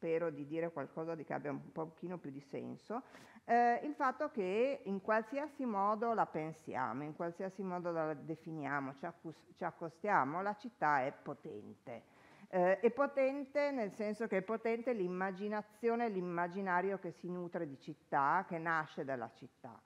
spero di dire qualcosa di che abbia un pochino più di senso, eh, il fatto che in qualsiasi modo la pensiamo, in qualsiasi modo la definiamo, ci, accus- ci accostiamo, la città è potente. Eh, è potente nel senso che è potente l'immaginazione, l'immaginario che si nutre di città, che nasce dalla città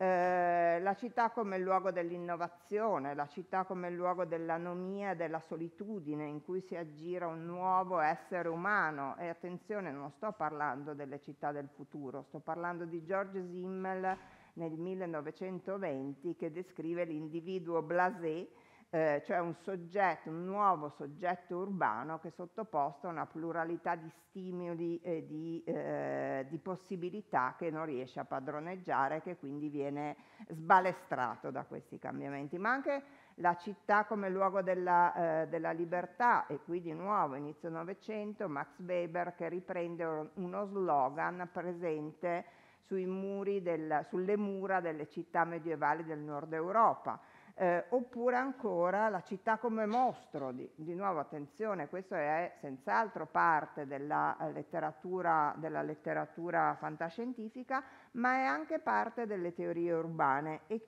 eh, la città come luogo dell'innovazione, la città come luogo dell'anomia e della solitudine in cui si aggira un nuovo essere umano. E attenzione, non sto parlando delle città del futuro, sto parlando di George Simmel nel 1920 che descrive l'individuo blasé eh, cioè un soggetto, un nuovo soggetto urbano che è sottoposto a una pluralità di stimoli e di, eh, di possibilità che non riesce a padroneggiare e che quindi viene sbalestrato da questi cambiamenti. Ma anche la città come luogo della, eh, della, libertà e qui di nuovo inizio Novecento Max Weber che riprende uno slogan presente sui muri del, sulle mura delle città medievali del nord Europa eh, oppure ancora la città come mostro, di, di nuovo attenzione, questo è senz'altro parte della eh, letteratura, della letteratura fantascientifica, ma è anche parte delle teorie urbane e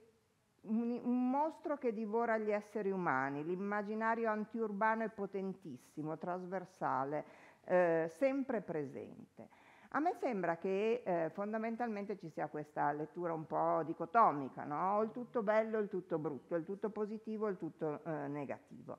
un, un, mostro che divora gli esseri umani, l'immaginario antiurbano è potentissimo, trasversale, eh, sempre presente. A me sembra che eh, fondamentalmente ci sia questa lettura un po' dicotomica, no? il tutto bello, il tutto brutto, il tutto positivo, il tutto eh, negativo.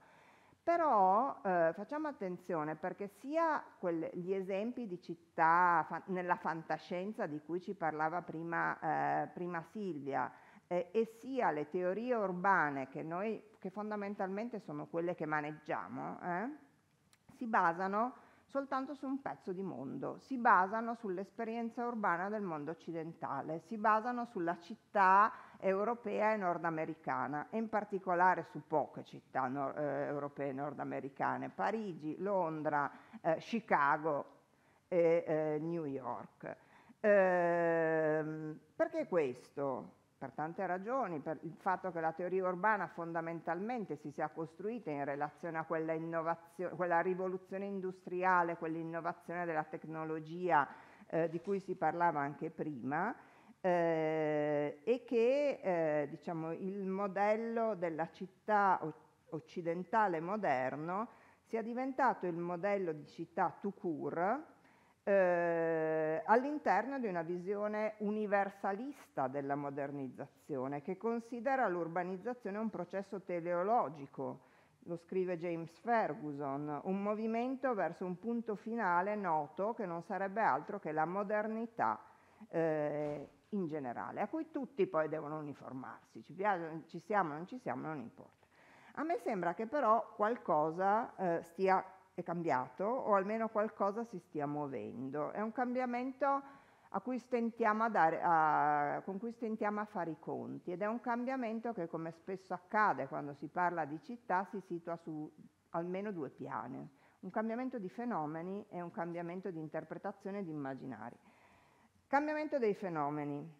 Però eh, facciamo attenzione perché sia quelle, gli esempi di città fa, nella fantascienza di cui ci parlava prima, eh, prima Silvia eh, e sia le teorie urbane che, noi, che fondamentalmente sono quelle che maneggiamo, eh, si basano soltanto su un pezzo di mondo, si basano sull'esperienza urbana del mondo occidentale, si basano sulla città europea e nordamericana e in particolare su poche città nor- eh, europee e nordamericane, Parigi, Londra, eh, Chicago e eh, New York. Ehm, perché questo? per tante ragioni, per il fatto che la teoria urbana fondamentalmente si sia costruita in relazione a quella, quella rivoluzione industriale, quell'innovazione della tecnologia eh, di cui si parlava anche prima, eh, e che eh, diciamo, il modello della città occidentale moderno sia diventato il modello di città tout court, eh, all'interno di una visione universalista della modernizzazione che considera l'urbanizzazione un processo teleologico, lo scrive James Ferguson, un movimento verso un punto finale noto che non sarebbe altro che la modernità eh, in generale, a cui tutti poi devono uniformarsi, ci, piace, ci siamo, non ci siamo, non importa. A me sembra che però qualcosa eh, stia sicuramente cambiato o almeno qualcosa si stia muovendo. È un cambiamento cui a dare, a, con cui stentiamo a fare i conti ed è un cambiamento che, come spesso accade quando si parla di città, si situa su almeno due piani. Un cambiamento di fenomeni e un cambiamento di interpretazione di immaginari. Cambiamento dei fenomeni.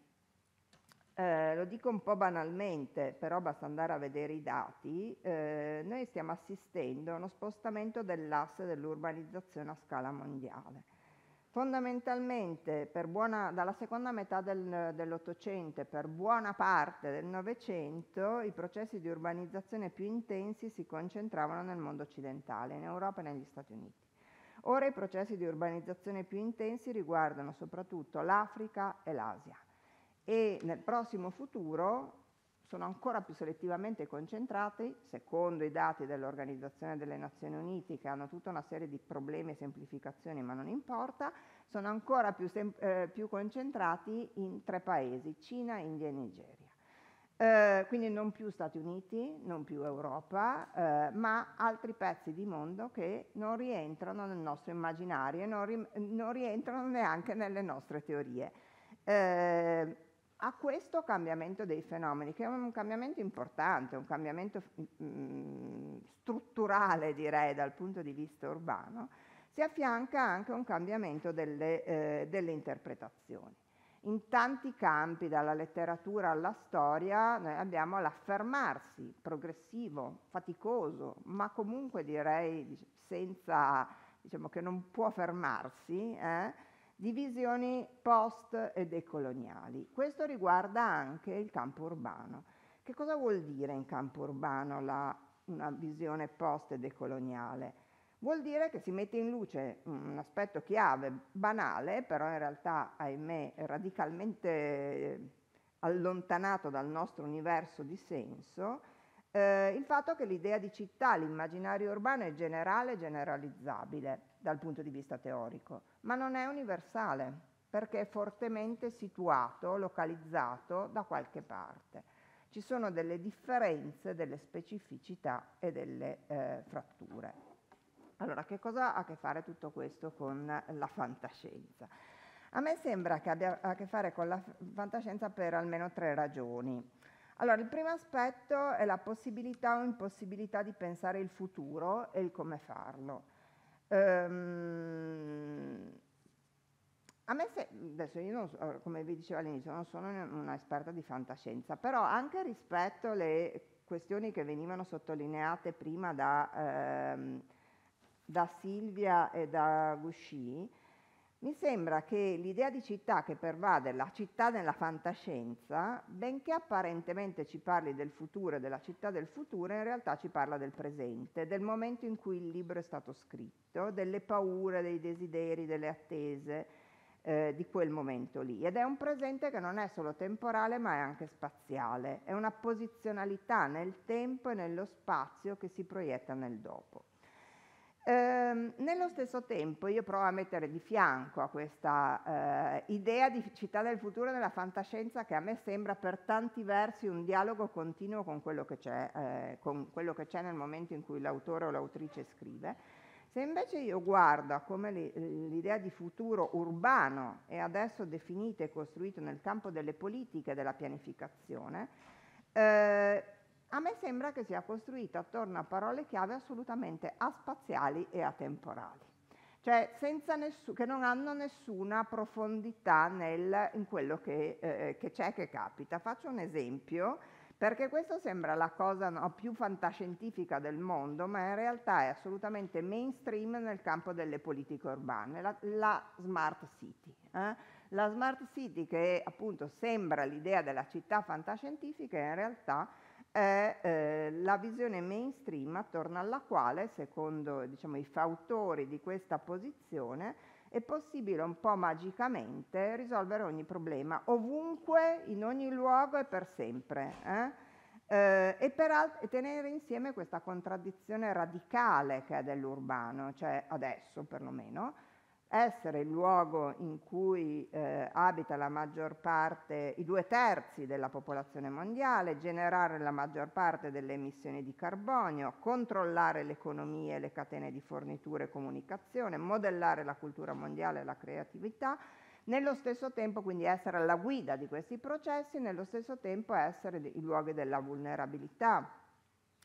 Eh, lo dico un po' banalmente, però basta andare a vedere i dati, eh, noi stiamo assistendo a uno spostamento dell'asse dell'urbanizzazione a scala mondiale. Fondamentalmente buona, dalla seconda metà del, dell'Ottocento e per buona parte del Novecento i processi di urbanizzazione più intensi si concentravano nel mondo occidentale, in Europa e negli Stati Uniti. Ora i processi di urbanizzazione più intensi riguardano soprattutto l'Africa e l'Asia e nel prossimo futuro sono ancora più selettivamente concentrati, secondo i dati dell'Organizzazione delle Nazioni Unite, che hanno tutta una serie di problemi e semplificazioni, ma non importa, sono ancora più, eh, più concentrati in tre paesi, Cina, India e Nigeria. Eh, quindi non più Stati Uniti, non più Europa, eh, ma altri pezzi di mondo che non rientrano nel nostro immaginario e non, ri non rientrano neanche nelle nostre teorie. Eh, a questo cambiamento dei fenomeni, che è un cambiamento importante, un cambiamento mh, mm, strutturale direi dal punto di vista urbano, si affianca anche un cambiamento delle, eh, delle interpretazioni. In tanti campi, dalla letteratura alla storia, noi abbiamo l'affermarsi progressivo, faticoso, ma comunque direi senza, diciamo che non può fermarsi, eh, divisioni post e decoloniali. Questo riguarda anche il campo urbano. Che cosa vuol dire in campo urbano la, una visione post e decoloniale? Vuol dire che si mette in luce un aspetto chiave, banale, però in realtà, ahimè, radicalmente eh, allontanato dal nostro universo di senso, eh, il fatto che l'idea di città, l'immaginario urbano è generale e generalizzabile dal punto di vista teorico, ma non è universale perché è fortemente situato, localizzato da qualche parte. Ci sono delle differenze, delle specificità e delle eh, fratture. Allora, che cosa ha a che fare tutto questo con la fantascienza? A me sembra che abbia a che fare con la fantascienza per almeno tre ragioni. Allora, il primo aspetto è la possibilità o impossibilità di pensare il futuro e il come farlo. Ehm, a me, se, adesso io non so, come vi dicevo all'inizio, non sono un'esperta di fantascienza, però anche rispetto alle questioni che venivano sottolineate prima da, ehm, da Silvia e da Gusci, mi sembra che l'idea di città che pervade la città nella fantascienza, benché apparentemente ci parli del futuro e della città del futuro, in realtà ci parla del presente, del momento in cui il libro è stato scritto, delle paure, dei desideri, delle attese eh, di quel momento lì. Ed è un presente che non è solo temporale ma è anche spaziale, è una posizionalità nel tempo e nello spazio che si proietta nel dopo. Ehm, nello stesso tempo io provo a mettere di fianco a questa eh, idea di città del futuro nella fantascienza che a me sembra per tanti versi un dialogo continuo con quello che c'è, eh, con quello che c'è nel momento in cui l'autore o l'autrice scrive. Se invece io guardo a come l'idea di futuro urbano è adesso definita e costruita nel campo delle politiche e della pianificazione, eh, a me sembra che sia costruita attorno a parole chiave assolutamente aspaziali e atemporali, cioè nessu- che non hanno nessuna profondità nel, in quello che, eh, eh, che c'è, che capita. Faccio un esempio perché questo sembra la cosa no, più fantascientifica del mondo, ma in realtà è assolutamente mainstream nel campo delle politiche urbane, la, la smart city. Eh? La smart city che appunto sembra l'idea della città fantascientifica in realtà è eh, la visione mainstream attorno alla quale, secondo diciamo, i fautori di questa posizione, è possibile un po' magicamente risolvere ogni problema, ovunque, in ogni luogo e per sempre. Eh? Eh, e per alt- tenere insieme questa contraddizione radicale che è dell'urbano, cioè adesso perlomeno, essere il luogo in cui eh, abita la maggior parte, i due terzi della popolazione mondiale, generare la maggior parte delle emissioni di carbonio, controllare l'economia e le catene di fornitura e comunicazione, modellare la cultura mondiale e la creatività, nello stesso tempo quindi essere alla guida di questi processi, nello stesso tempo essere i luoghi della vulnerabilità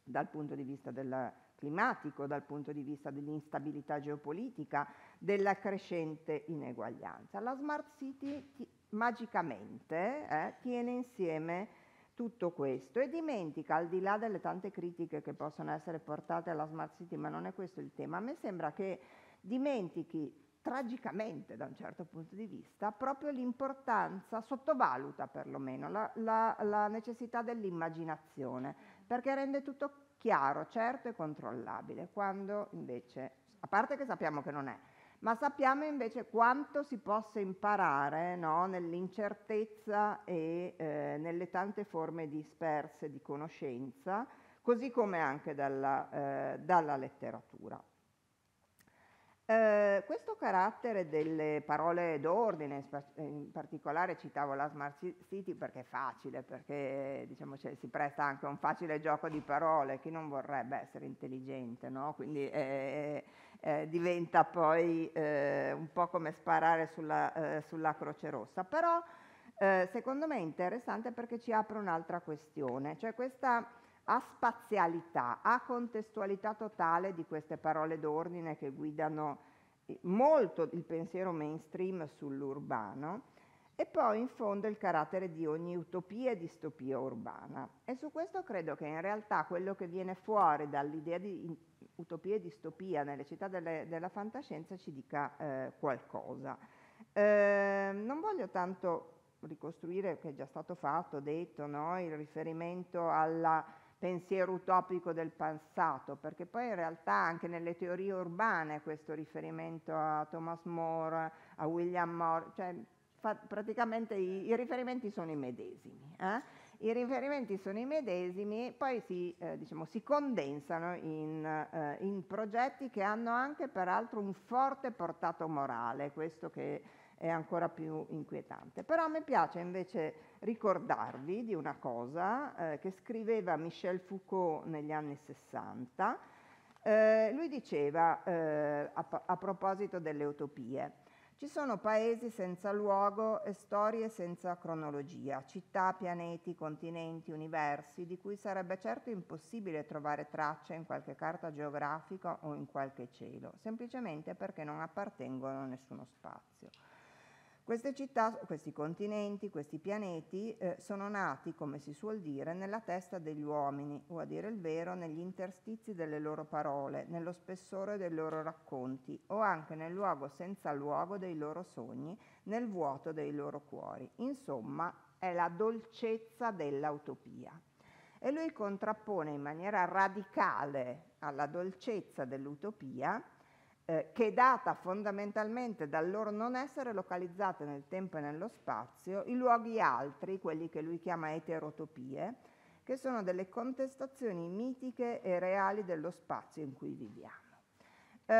dal punto di vista della climatico, dal punto di vista dell'instabilità geopolitica, della crescente ineguaglianza. La smart city magicamente eh, tiene insieme tutto questo e dimentica, al di là delle tante critiche che possono essere portate alla smart city, ma non è questo il tema, a me sembra che dimentichi tragicamente da un certo punto di vista proprio l'importanza, sottovaluta perlomeno, la, la, la necessità dell'immaginazione, perché rende tutto chiaro, certo e controllabile, quando invece, a parte che sappiamo che non è, ma sappiamo invece quanto si possa imparare no, nell'incertezza e eh, nelle tante forme disperse di conoscenza, così come anche dalla, eh, dalla letteratura. Eh, questo carattere delle parole d'ordine, in particolare citavo la Smart City perché è facile, perché diciamo, si presta anche a un facile gioco di parole, chi non vorrebbe essere intelligente, no? quindi eh, eh, eh diventa poi eh, un po' come sparare sulla, eh, sulla Croce Rossa, però secondo me è interessante perché ci apre un'altra questione, cioè questa a spazialità, a contestualità totale di queste parole d'ordine che guidano eh, molto il pensiero mainstream sull'urbano e poi in fondo il carattere di ogni utopia e distopia urbana. E su questo credo che in realtà quello che viene fuori dall'idea di utopia e distopia nelle città delle, della fantascienza ci dica eh, qualcosa. Eh, non voglio tanto ricostruire, che è già stato fatto, detto, no? il riferimento alla pensiero utopico del passato, perché poi in realtà anche nelle teorie urbane questo riferimento a Thomas More, a William More, cioè fa, praticamente i, i, riferimenti sono i medesimi. Eh? I riferimenti sono i medesimi, poi si, eh, diciamo, si condensano in, eh, in progetti che hanno anche peraltro un forte portato morale, questo che è ancora più inquietante. Però a me piace invece ricordarvi di una cosa eh, che scriveva Michel Foucault negli anni 60. Eh, lui diceva, eh, a, a proposito delle utopie, ci sono paesi senza luogo e storie senza cronologia, città, pianeti, continenti, universi, di cui sarebbe certo impossibile trovare traccia in qualche carta geografica o in qualche cielo, semplicemente perché non appartengono a nessuno spazio. Queste città, questi continenti, questi pianeti eh, sono nati, come si suol dire, nella testa degli uomini, o a dire il vero, negli interstizi delle loro parole, nello spessore dei loro racconti, o anche nel luogo senza luogo dei loro sogni, nel vuoto dei loro cuori. Insomma, è la dolcezza dell'utopia. E lui contrappone in maniera radicale alla dolcezza dell'utopia eh, che è data fondamentalmente dal loro non essere localizzate nel tempo e nello spazio, i luoghi altri, quelli che lui chiama eterotopie, che sono delle contestazioni mitiche e reali dello spazio in cui viviamo. Eh,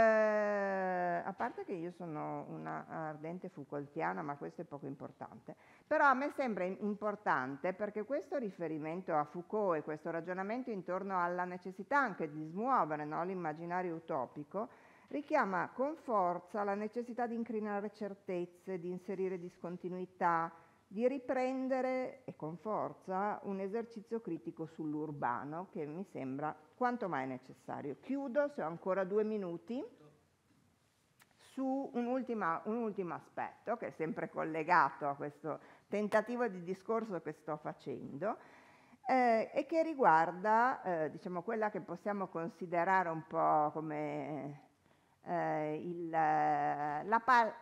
a parte che io sono una ardente Foucaultiana, ma questo è poco importante, però a me sembra importante perché questo riferimento a Foucault e questo ragionamento intorno alla necessità anche di smuovere no, l'immaginario utopico richiama con forza la necessità di incrinare certezze, di inserire discontinuità, di riprendere e con forza un esercizio critico sull'urbano che mi sembra quanto mai necessario. Chiudo, se ho ancora due minuti, su un, ultima, un ultimo aspetto che è sempre collegato a questo tentativo di discorso che sto facendo, eh, e che riguarda eh, diciamo, quella che possiamo considerare un po' come eh, il, eh, la,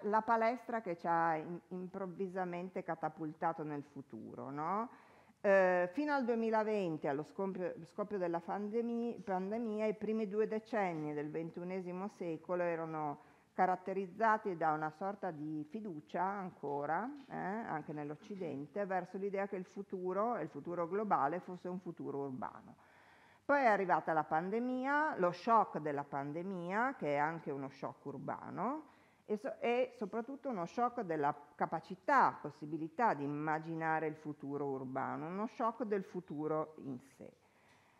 la, palestra che ci ha in- improvvisamente catapultato nel futuro. No? Eh, fino al 2020, allo scompio, scoppio della pandemia, pandemia, i primi due decenni del XXI secolo erano caratterizzati da una sorta di fiducia ancora, eh, anche nell'Occidente, verso l'idea che il futuro, il futuro globale, fosse un futuro urbano. Poi è arrivata la pandemia, lo shock della pandemia, che è anche uno shock urbano, e, so- e soprattutto uno shock della capacità, possibilità di immaginare il futuro urbano, uno shock del futuro in sé.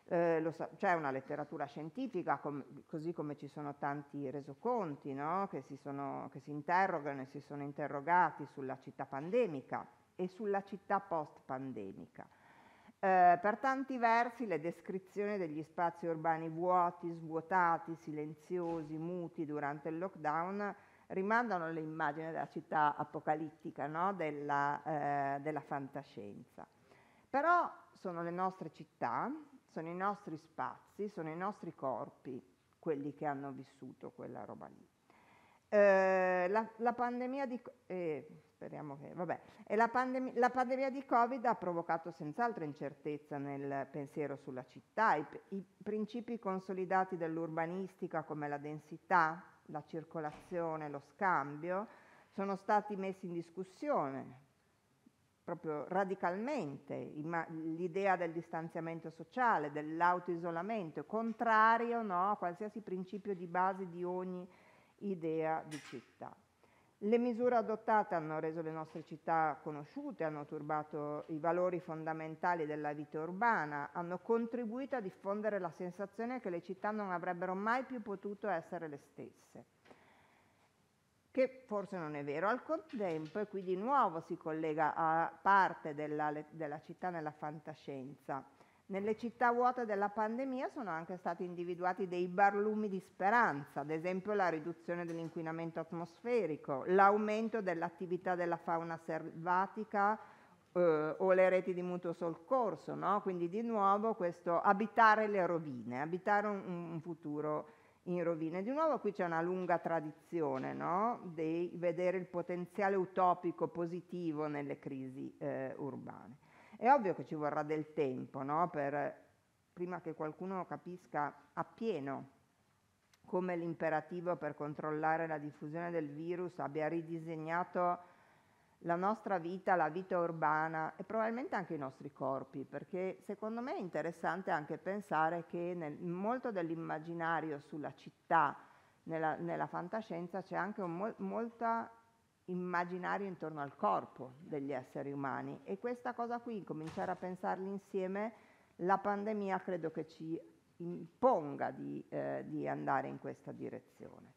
Eh, so, c'è una letteratura scientifica, com, così come ci sono tanti resoconti no? che, si sono, che si interrogano e si sono interrogati sulla città pandemica e sulla città post-pandemica. Eh, per tanti versi le descrizioni degli spazi urbani vuoti, svuotati, silenziosi, muti durante il lockdown rimandano all'immagine della città apocalittica, no? della, eh, della fantascienza. Però sono le nostre città, sono i nostri spazi, sono i nostri corpi quelli che hanno vissuto quella roba lì. Eh, la, la, pandemia di, eh, speriamo che... Vabbè. E la, pandem- la pandemia di Covid ha provocato senz'altro incertezza nel pensiero sulla città. I, i principi consolidati dell'urbanistica come la densità, la circolazione, lo scambio, sono stati messi in discussione proprio radicalmente ima- l'idea del distanziamento sociale, dell'autoisolamento, contrario no, a qualsiasi principio di base di ogni idea di città. Le misure adottate hanno reso le nostre città conosciute, hanno turbato i valori fondamentali della vita urbana, hanno contribuito a diffondere la sensazione che le città non avrebbero mai più potuto essere le stesse. Che forse non è vero. Al contempo, e qui di nuovo si collega a parte della, della città nella fantascienza, nelle città vuote della pandemia sono anche stati individuati dei barlumi di speranza, ad esempio la riduzione dell'inquinamento atmosferico, l'aumento dell'attività della fauna selvatica eh, o le reti di mutuo soccorso, no? quindi di nuovo questo abitare le rovine, abitare un, un futuro in rovine. Di nuovo qui c'è una lunga tradizione no? di vedere il potenziale utopico positivo nelle crisi eh, urbane. È ovvio che ci vorrà del tempo, no? Per, prima che qualcuno capisca appieno come l'imperativo per controllare la diffusione del virus abbia ridisegnato la nostra vita, la vita urbana e probabilmente anche i nostri corpi, perché secondo me è interessante anche pensare che nel, molto dell'immaginario sulla città, nella, nella fantascienza, c'è anche un, molta immaginario intorno al corpo degli esseri umani e questa cosa qui, cominciare a pensarli insieme, la pandemia credo che ci imponga di, eh, di andare in questa direzione.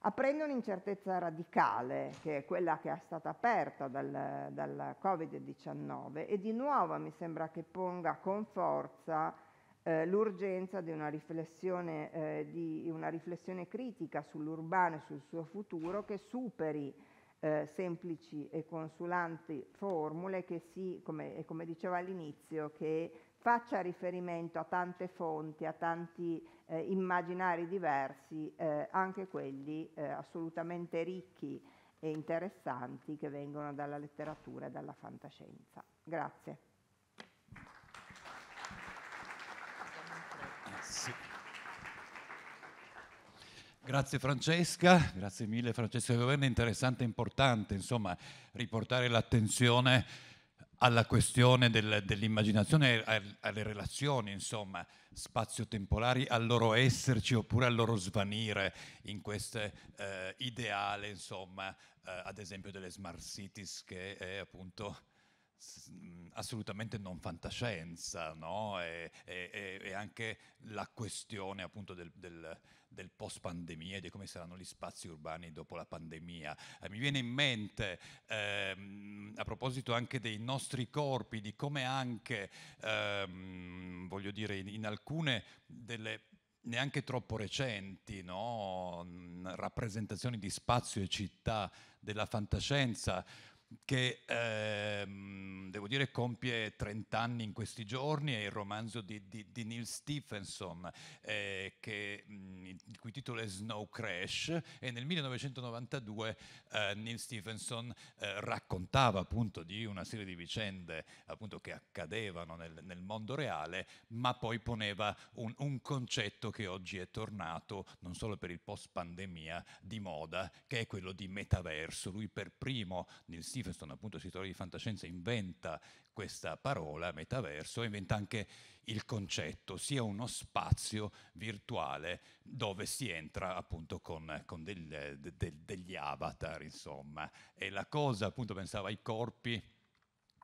Aprendo un'incertezza radicale, che è quella che è stata aperta dal, dal Covid-19, e di nuovo mi sembra che ponga con forza eh, l'urgenza di una, eh, di una riflessione critica sull'urbano e sul suo futuro che superi eh, semplici e consulanti formule che si, come, come dicevo all'inizio, che faccia riferimento a tante fonti, a tanti eh, immaginari diversi, eh, anche quelli eh, assolutamente ricchi e interessanti che vengono dalla letteratura e dalla fantascienza. Grazie. Grazie Francesca, grazie mille Francesca Governo, interessante e importante, insomma, riportare l'attenzione alla questione del, dell'immaginazione, alle relazioni, insomma, spazio-temporali, al loro esserci oppure al loro svanire in questo eh, ideale, insomma, eh, ad esempio delle smart cities che è appunto assolutamente non fantascienza, no? e, e, e, anche la questione appunto del, del, del, post pandemia e di come saranno gli spazi urbani dopo la pandemia. Eh, mi viene in mente, ehm, a proposito anche dei nostri corpi, di come anche, ehm, voglio dire, in, in alcune delle neanche troppo recenti, no? rappresentazioni di spazio e città della fantascienza, che ehm, devo dire compie 30 anni in questi giorni, è il romanzo di, di, di Neil Stephenson, eh, che, mh, mm, il cui titolo è Snow Crash, e nel 1992 eh, Neil Stephenson eh, raccontava appunto di una serie di vicende appunto, che accadevano nel, nel mondo reale, ma poi poneva un, un, concetto che oggi è tornato, non solo per il post-pandemia, di moda, che è quello di metaverso. Lui per primo, Neil Stephenson, Stephenson, appunto scrittore di fantascienza, inventa questa parola, metaverso, inventa anche il concetto, sia uno spazio virtuale dove si entra appunto con, con del, de, de, degli avatar, insomma. E la cosa, appunto, pensava ai corpi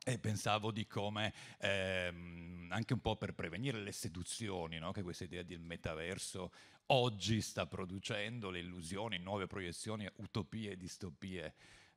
e pensavo di come ehm, anche un po' per prevenire le seduzioni no? che questa idea del metaverso oggi sta producendo, le illusioni, nuove proiezioni, utopie distopie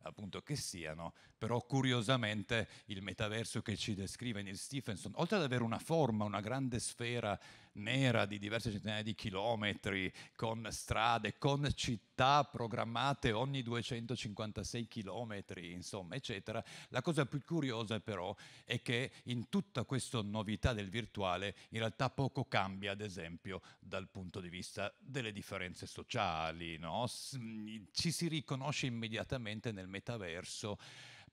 appunto che siano, però curiosamente il metaverso che ci descrive Neil Stephenson, oltre ad avere una forma, una grande sfera nera di diverse centinaia di chilometri, con strade, con città programmate ogni 256 chilometri, insomma, eccetera. La cosa più curiosa però è che in tutta questa novità del virtuale in realtà poco cambia, ad esempio, dal punto di vista delle differenze sociali, no? ci si riconosce immediatamente nel metaverso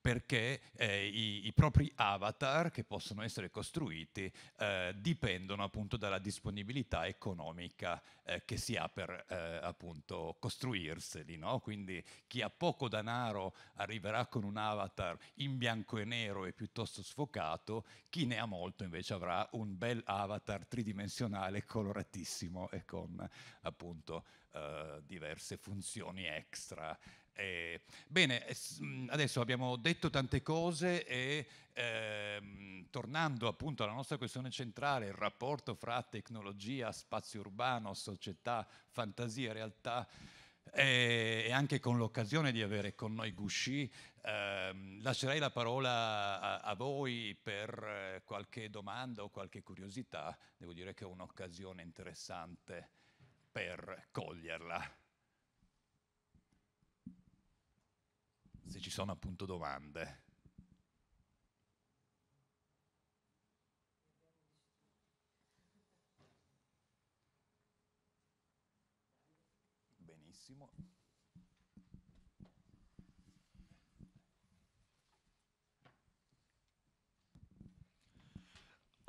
perché eh, i, i, propri avatar che possono essere costruiti eh, dipendono appunto dalla disponibilità economica eh, che si ha per eh, appunto costruirseli, no? quindi chi ha poco denaro arriverà con un avatar in bianco e nero e piuttosto sfocato, chi ne ha molto invece avrà un bel avatar tridimensionale coloratissimo e con appunto eh, diverse funzioni extra eh, bene, eh, mm, adesso abbiamo detto tante cose e ehm, tornando appunto alla nostra questione centrale, il rapporto fra tecnologia, spazio urbano, società, fantasia, realtà eh, e anche con l'occasione di avere con noi Gusci, ehm, lascerei la parola a, a voi per eh, qualche domanda o qualche curiosità, devo dire che è un'occasione interessante per coglierla. se ci sono appunto domande. Benissimo.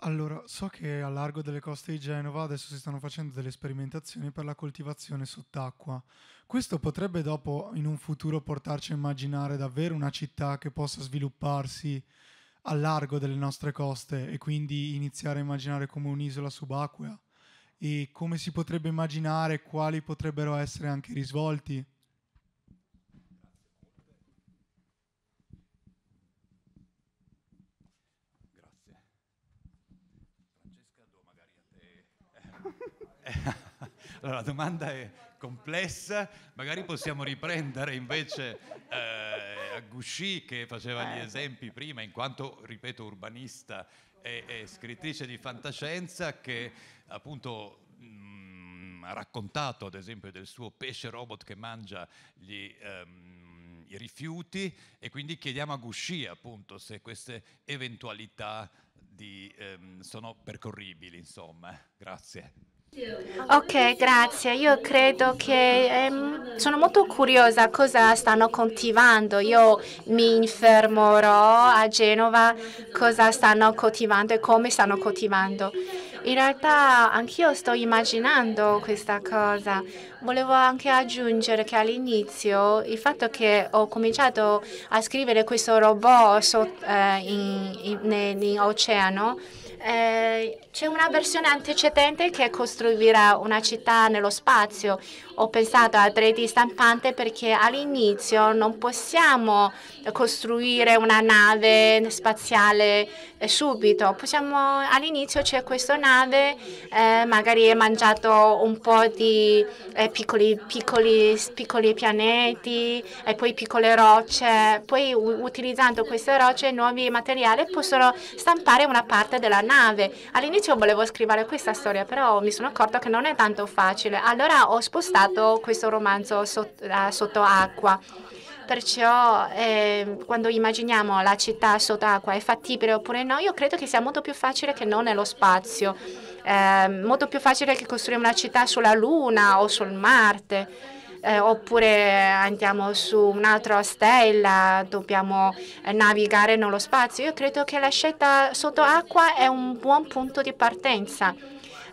Allora, so che a largo delle coste di Genova adesso si stanno facendo delle sperimentazioni per la coltivazione sott'acqua. Questo potrebbe dopo in un futuro portarci a immaginare davvero una città che possa svilupparsi a largo delle nostre coste e quindi iniziare a immaginare come un'isola subacquea e come si potrebbe immaginare quali potrebbero essere anche i risvolti. Grazie. Francesca, do magari a te. allora, la domanda è complessa, magari possiamo riprendere invece eh, Gusci che faceva gli eh. esempi prima, in quanto, ripeto, urbanista e, e scrittrice di fantascienza che appunto... Mh, mm, ha raccontato ad esempio del suo pesce robot che mangia gli, um, i rifiuti e quindi chiediamo a Gusci appunto se queste eventualità di, um, sono percorribili insomma. Grazie. Ok, grazie. Io credo che ehm, sono molto curiosa cosa stanno coltivando. Io mi informerò a Genova cosa stanno coltivando e come stanno coltivando. In realtà anch'io sto immaginando questa cosa. Volevo anche aggiungere che all'inizio il fatto che ho cominciato a scrivere questo robot so, eh, in, in, in, in oceano eh, c'è una versione antecedente che costruirà una città nello spazio. Ho pensato a 3D stampante perché all'inizio non possiamo costruire una nave spaziale eh, subito. Possiamo, all'inizio c'è questa nave, eh, magari è mangiato un po' di eh, piccoli, piccoli, piccoli pianeti e poi piccole rocce. Poi utilizzando queste rocce e nuovi materiali possono stampare una parte della nave. All'inizio volevo scrivere questa storia, però mi sono accorto che non è tanto facile. Allora ho spostato questo romanzo sotto, eh, sotto acqua. Perciò eh, quando immaginiamo la città sotto acqua è fattibile oppure no, io credo che sia molto più facile che non nello spazio, eh, molto più facile che costruire una città sulla Luna o sul Marte eh, oppure andiamo su un'altra stella, dobbiamo eh, navigare nello spazio. Io credo che la scelta sotto acqua è un buon punto di partenza.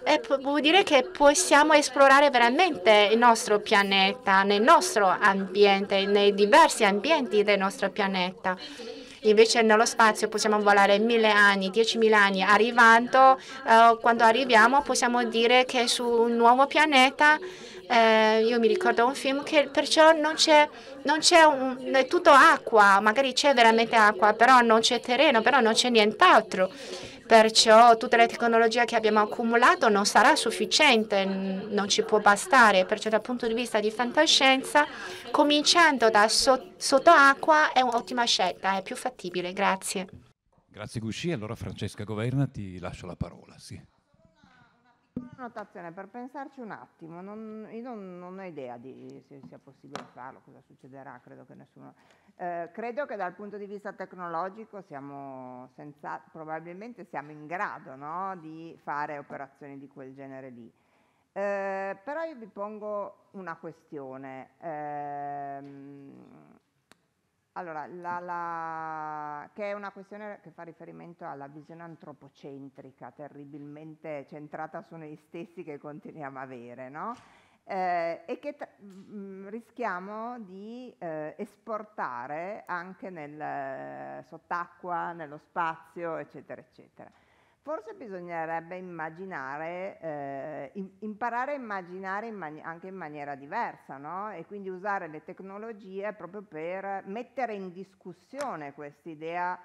E vuol dire che possiamo esplorare veramente il nostro pianeta, nel nostro ambiente, nei diversi ambienti del nostro pianeta. Invece nello spazio possiamo volare mille anni, diecimila anni. Arrivando, eh, quando arriviamo possiamo dire che su un nuovo pianeta eh, io mi ricordo un film che perciò non c'è, non c'è un, è tutto acqua, magari c'è veramente acqua, però non c'è terreno, però non c'è nient'altro. Perciò tutta la tecnologia che abbiamo accumulato non sarà sufficiente, non ci può bastare. Perciò dal punto di vista di fantascienza, cominciando da so, sottoacqua è un'ottima scelta, è più fattibile. Grazie. Grazie Gusci. Allora Francesca Governa ti lascio la parola. Sì. Una Notazione, per pensarci un attimo, non, io non, non, ho idea di se sia possibile farlo, cosa succederà, credo che nessuno... Eh, credo che dal punto di vista tecnologico siamo senza, probabilmente siamo in grado no, di fare operazioni di quel genere lì. Eh, però io vi pongo una questione. Eh, allora, la, la, che è una questione che fa riferimento alla visione antropocentrica, terribilmente centrata su noi stessi che continuiamo a avere, no? Eh, e che mh, mm, rischiamo di eh, esportare anche nel, eh, sott'acqua, nello spazio, eccetera, eccetera. Forse bisognerebbe immaginare, eh, imparare a immaginare in man- anche in maniera diversa, no? E quindi usare le tecnologie proprio per mettere in discussione questa idea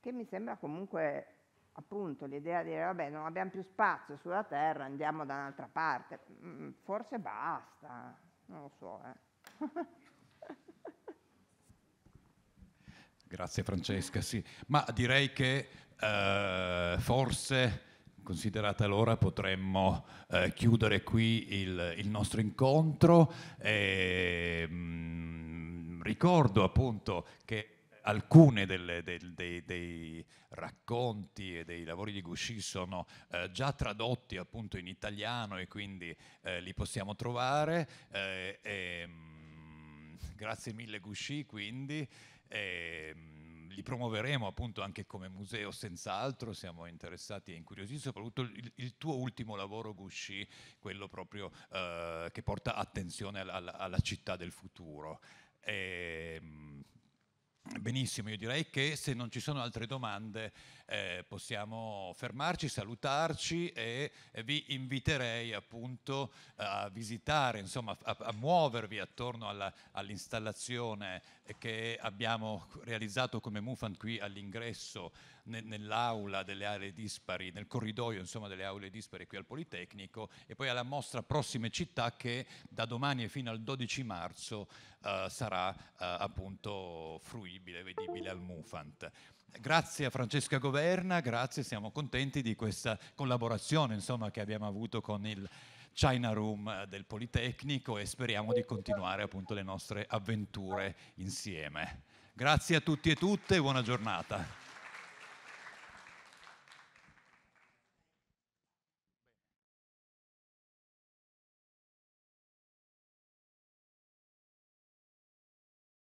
che mi sembra comunque appunto l'idea di dire vabbè non abbiamo più spazio sulla Terra, andiamo da un'altra parte. Mm, forse basta, non lo so. Eh. Grazie Francesca, sì. Ma direi che eh, forse considerata l'ora potremmo eh, chiudere qui il, il nostro incontro. E, ehm, mh, ricordo appunto che alcune delle, del, dei, dei, racconti e dei lavori di Gusci sono eh, già tradotti appunto in italiano e quindi eh, li possiamo trovare. Eh, e, ehm, mh, grazie mille Gusci quindi. E, ehm, mh, li promuoveremo appunto anche come museo senz'altro, siamo interessati e incuriositi, soprattutto il, il tuo ultimo lavoro Gusci, quello proprio eh, che porta attenzione alla, alla città del futuro. E, ehm, Benissimo, io direi che se non ci sono altre domande eh, possiamo fermarci, salutarci e vi inviterei appunto eh, a visitare, insomma a, a muovervi attorno alla, all'installazione che abbiamo realizzato come MUFAN qui all'ingresso nell'aula delle aree dispari, nel corridoio insomma delle aule dispari qui al Politecnico e poi alla mostra Prossime città che da domani e fino al 12 marzo eh, sarà eh, appunto fruibile, vedibile al MUFANT. Grazie a Francesca Governa, grazie, siamo contenti di questa collaborazione insomma, che abbiamo avuto con il China Room eh, del Politecnico e speriamo di continuare appunto le nostre avventure insieme. Grazie a tutti e tutte, buona giornata.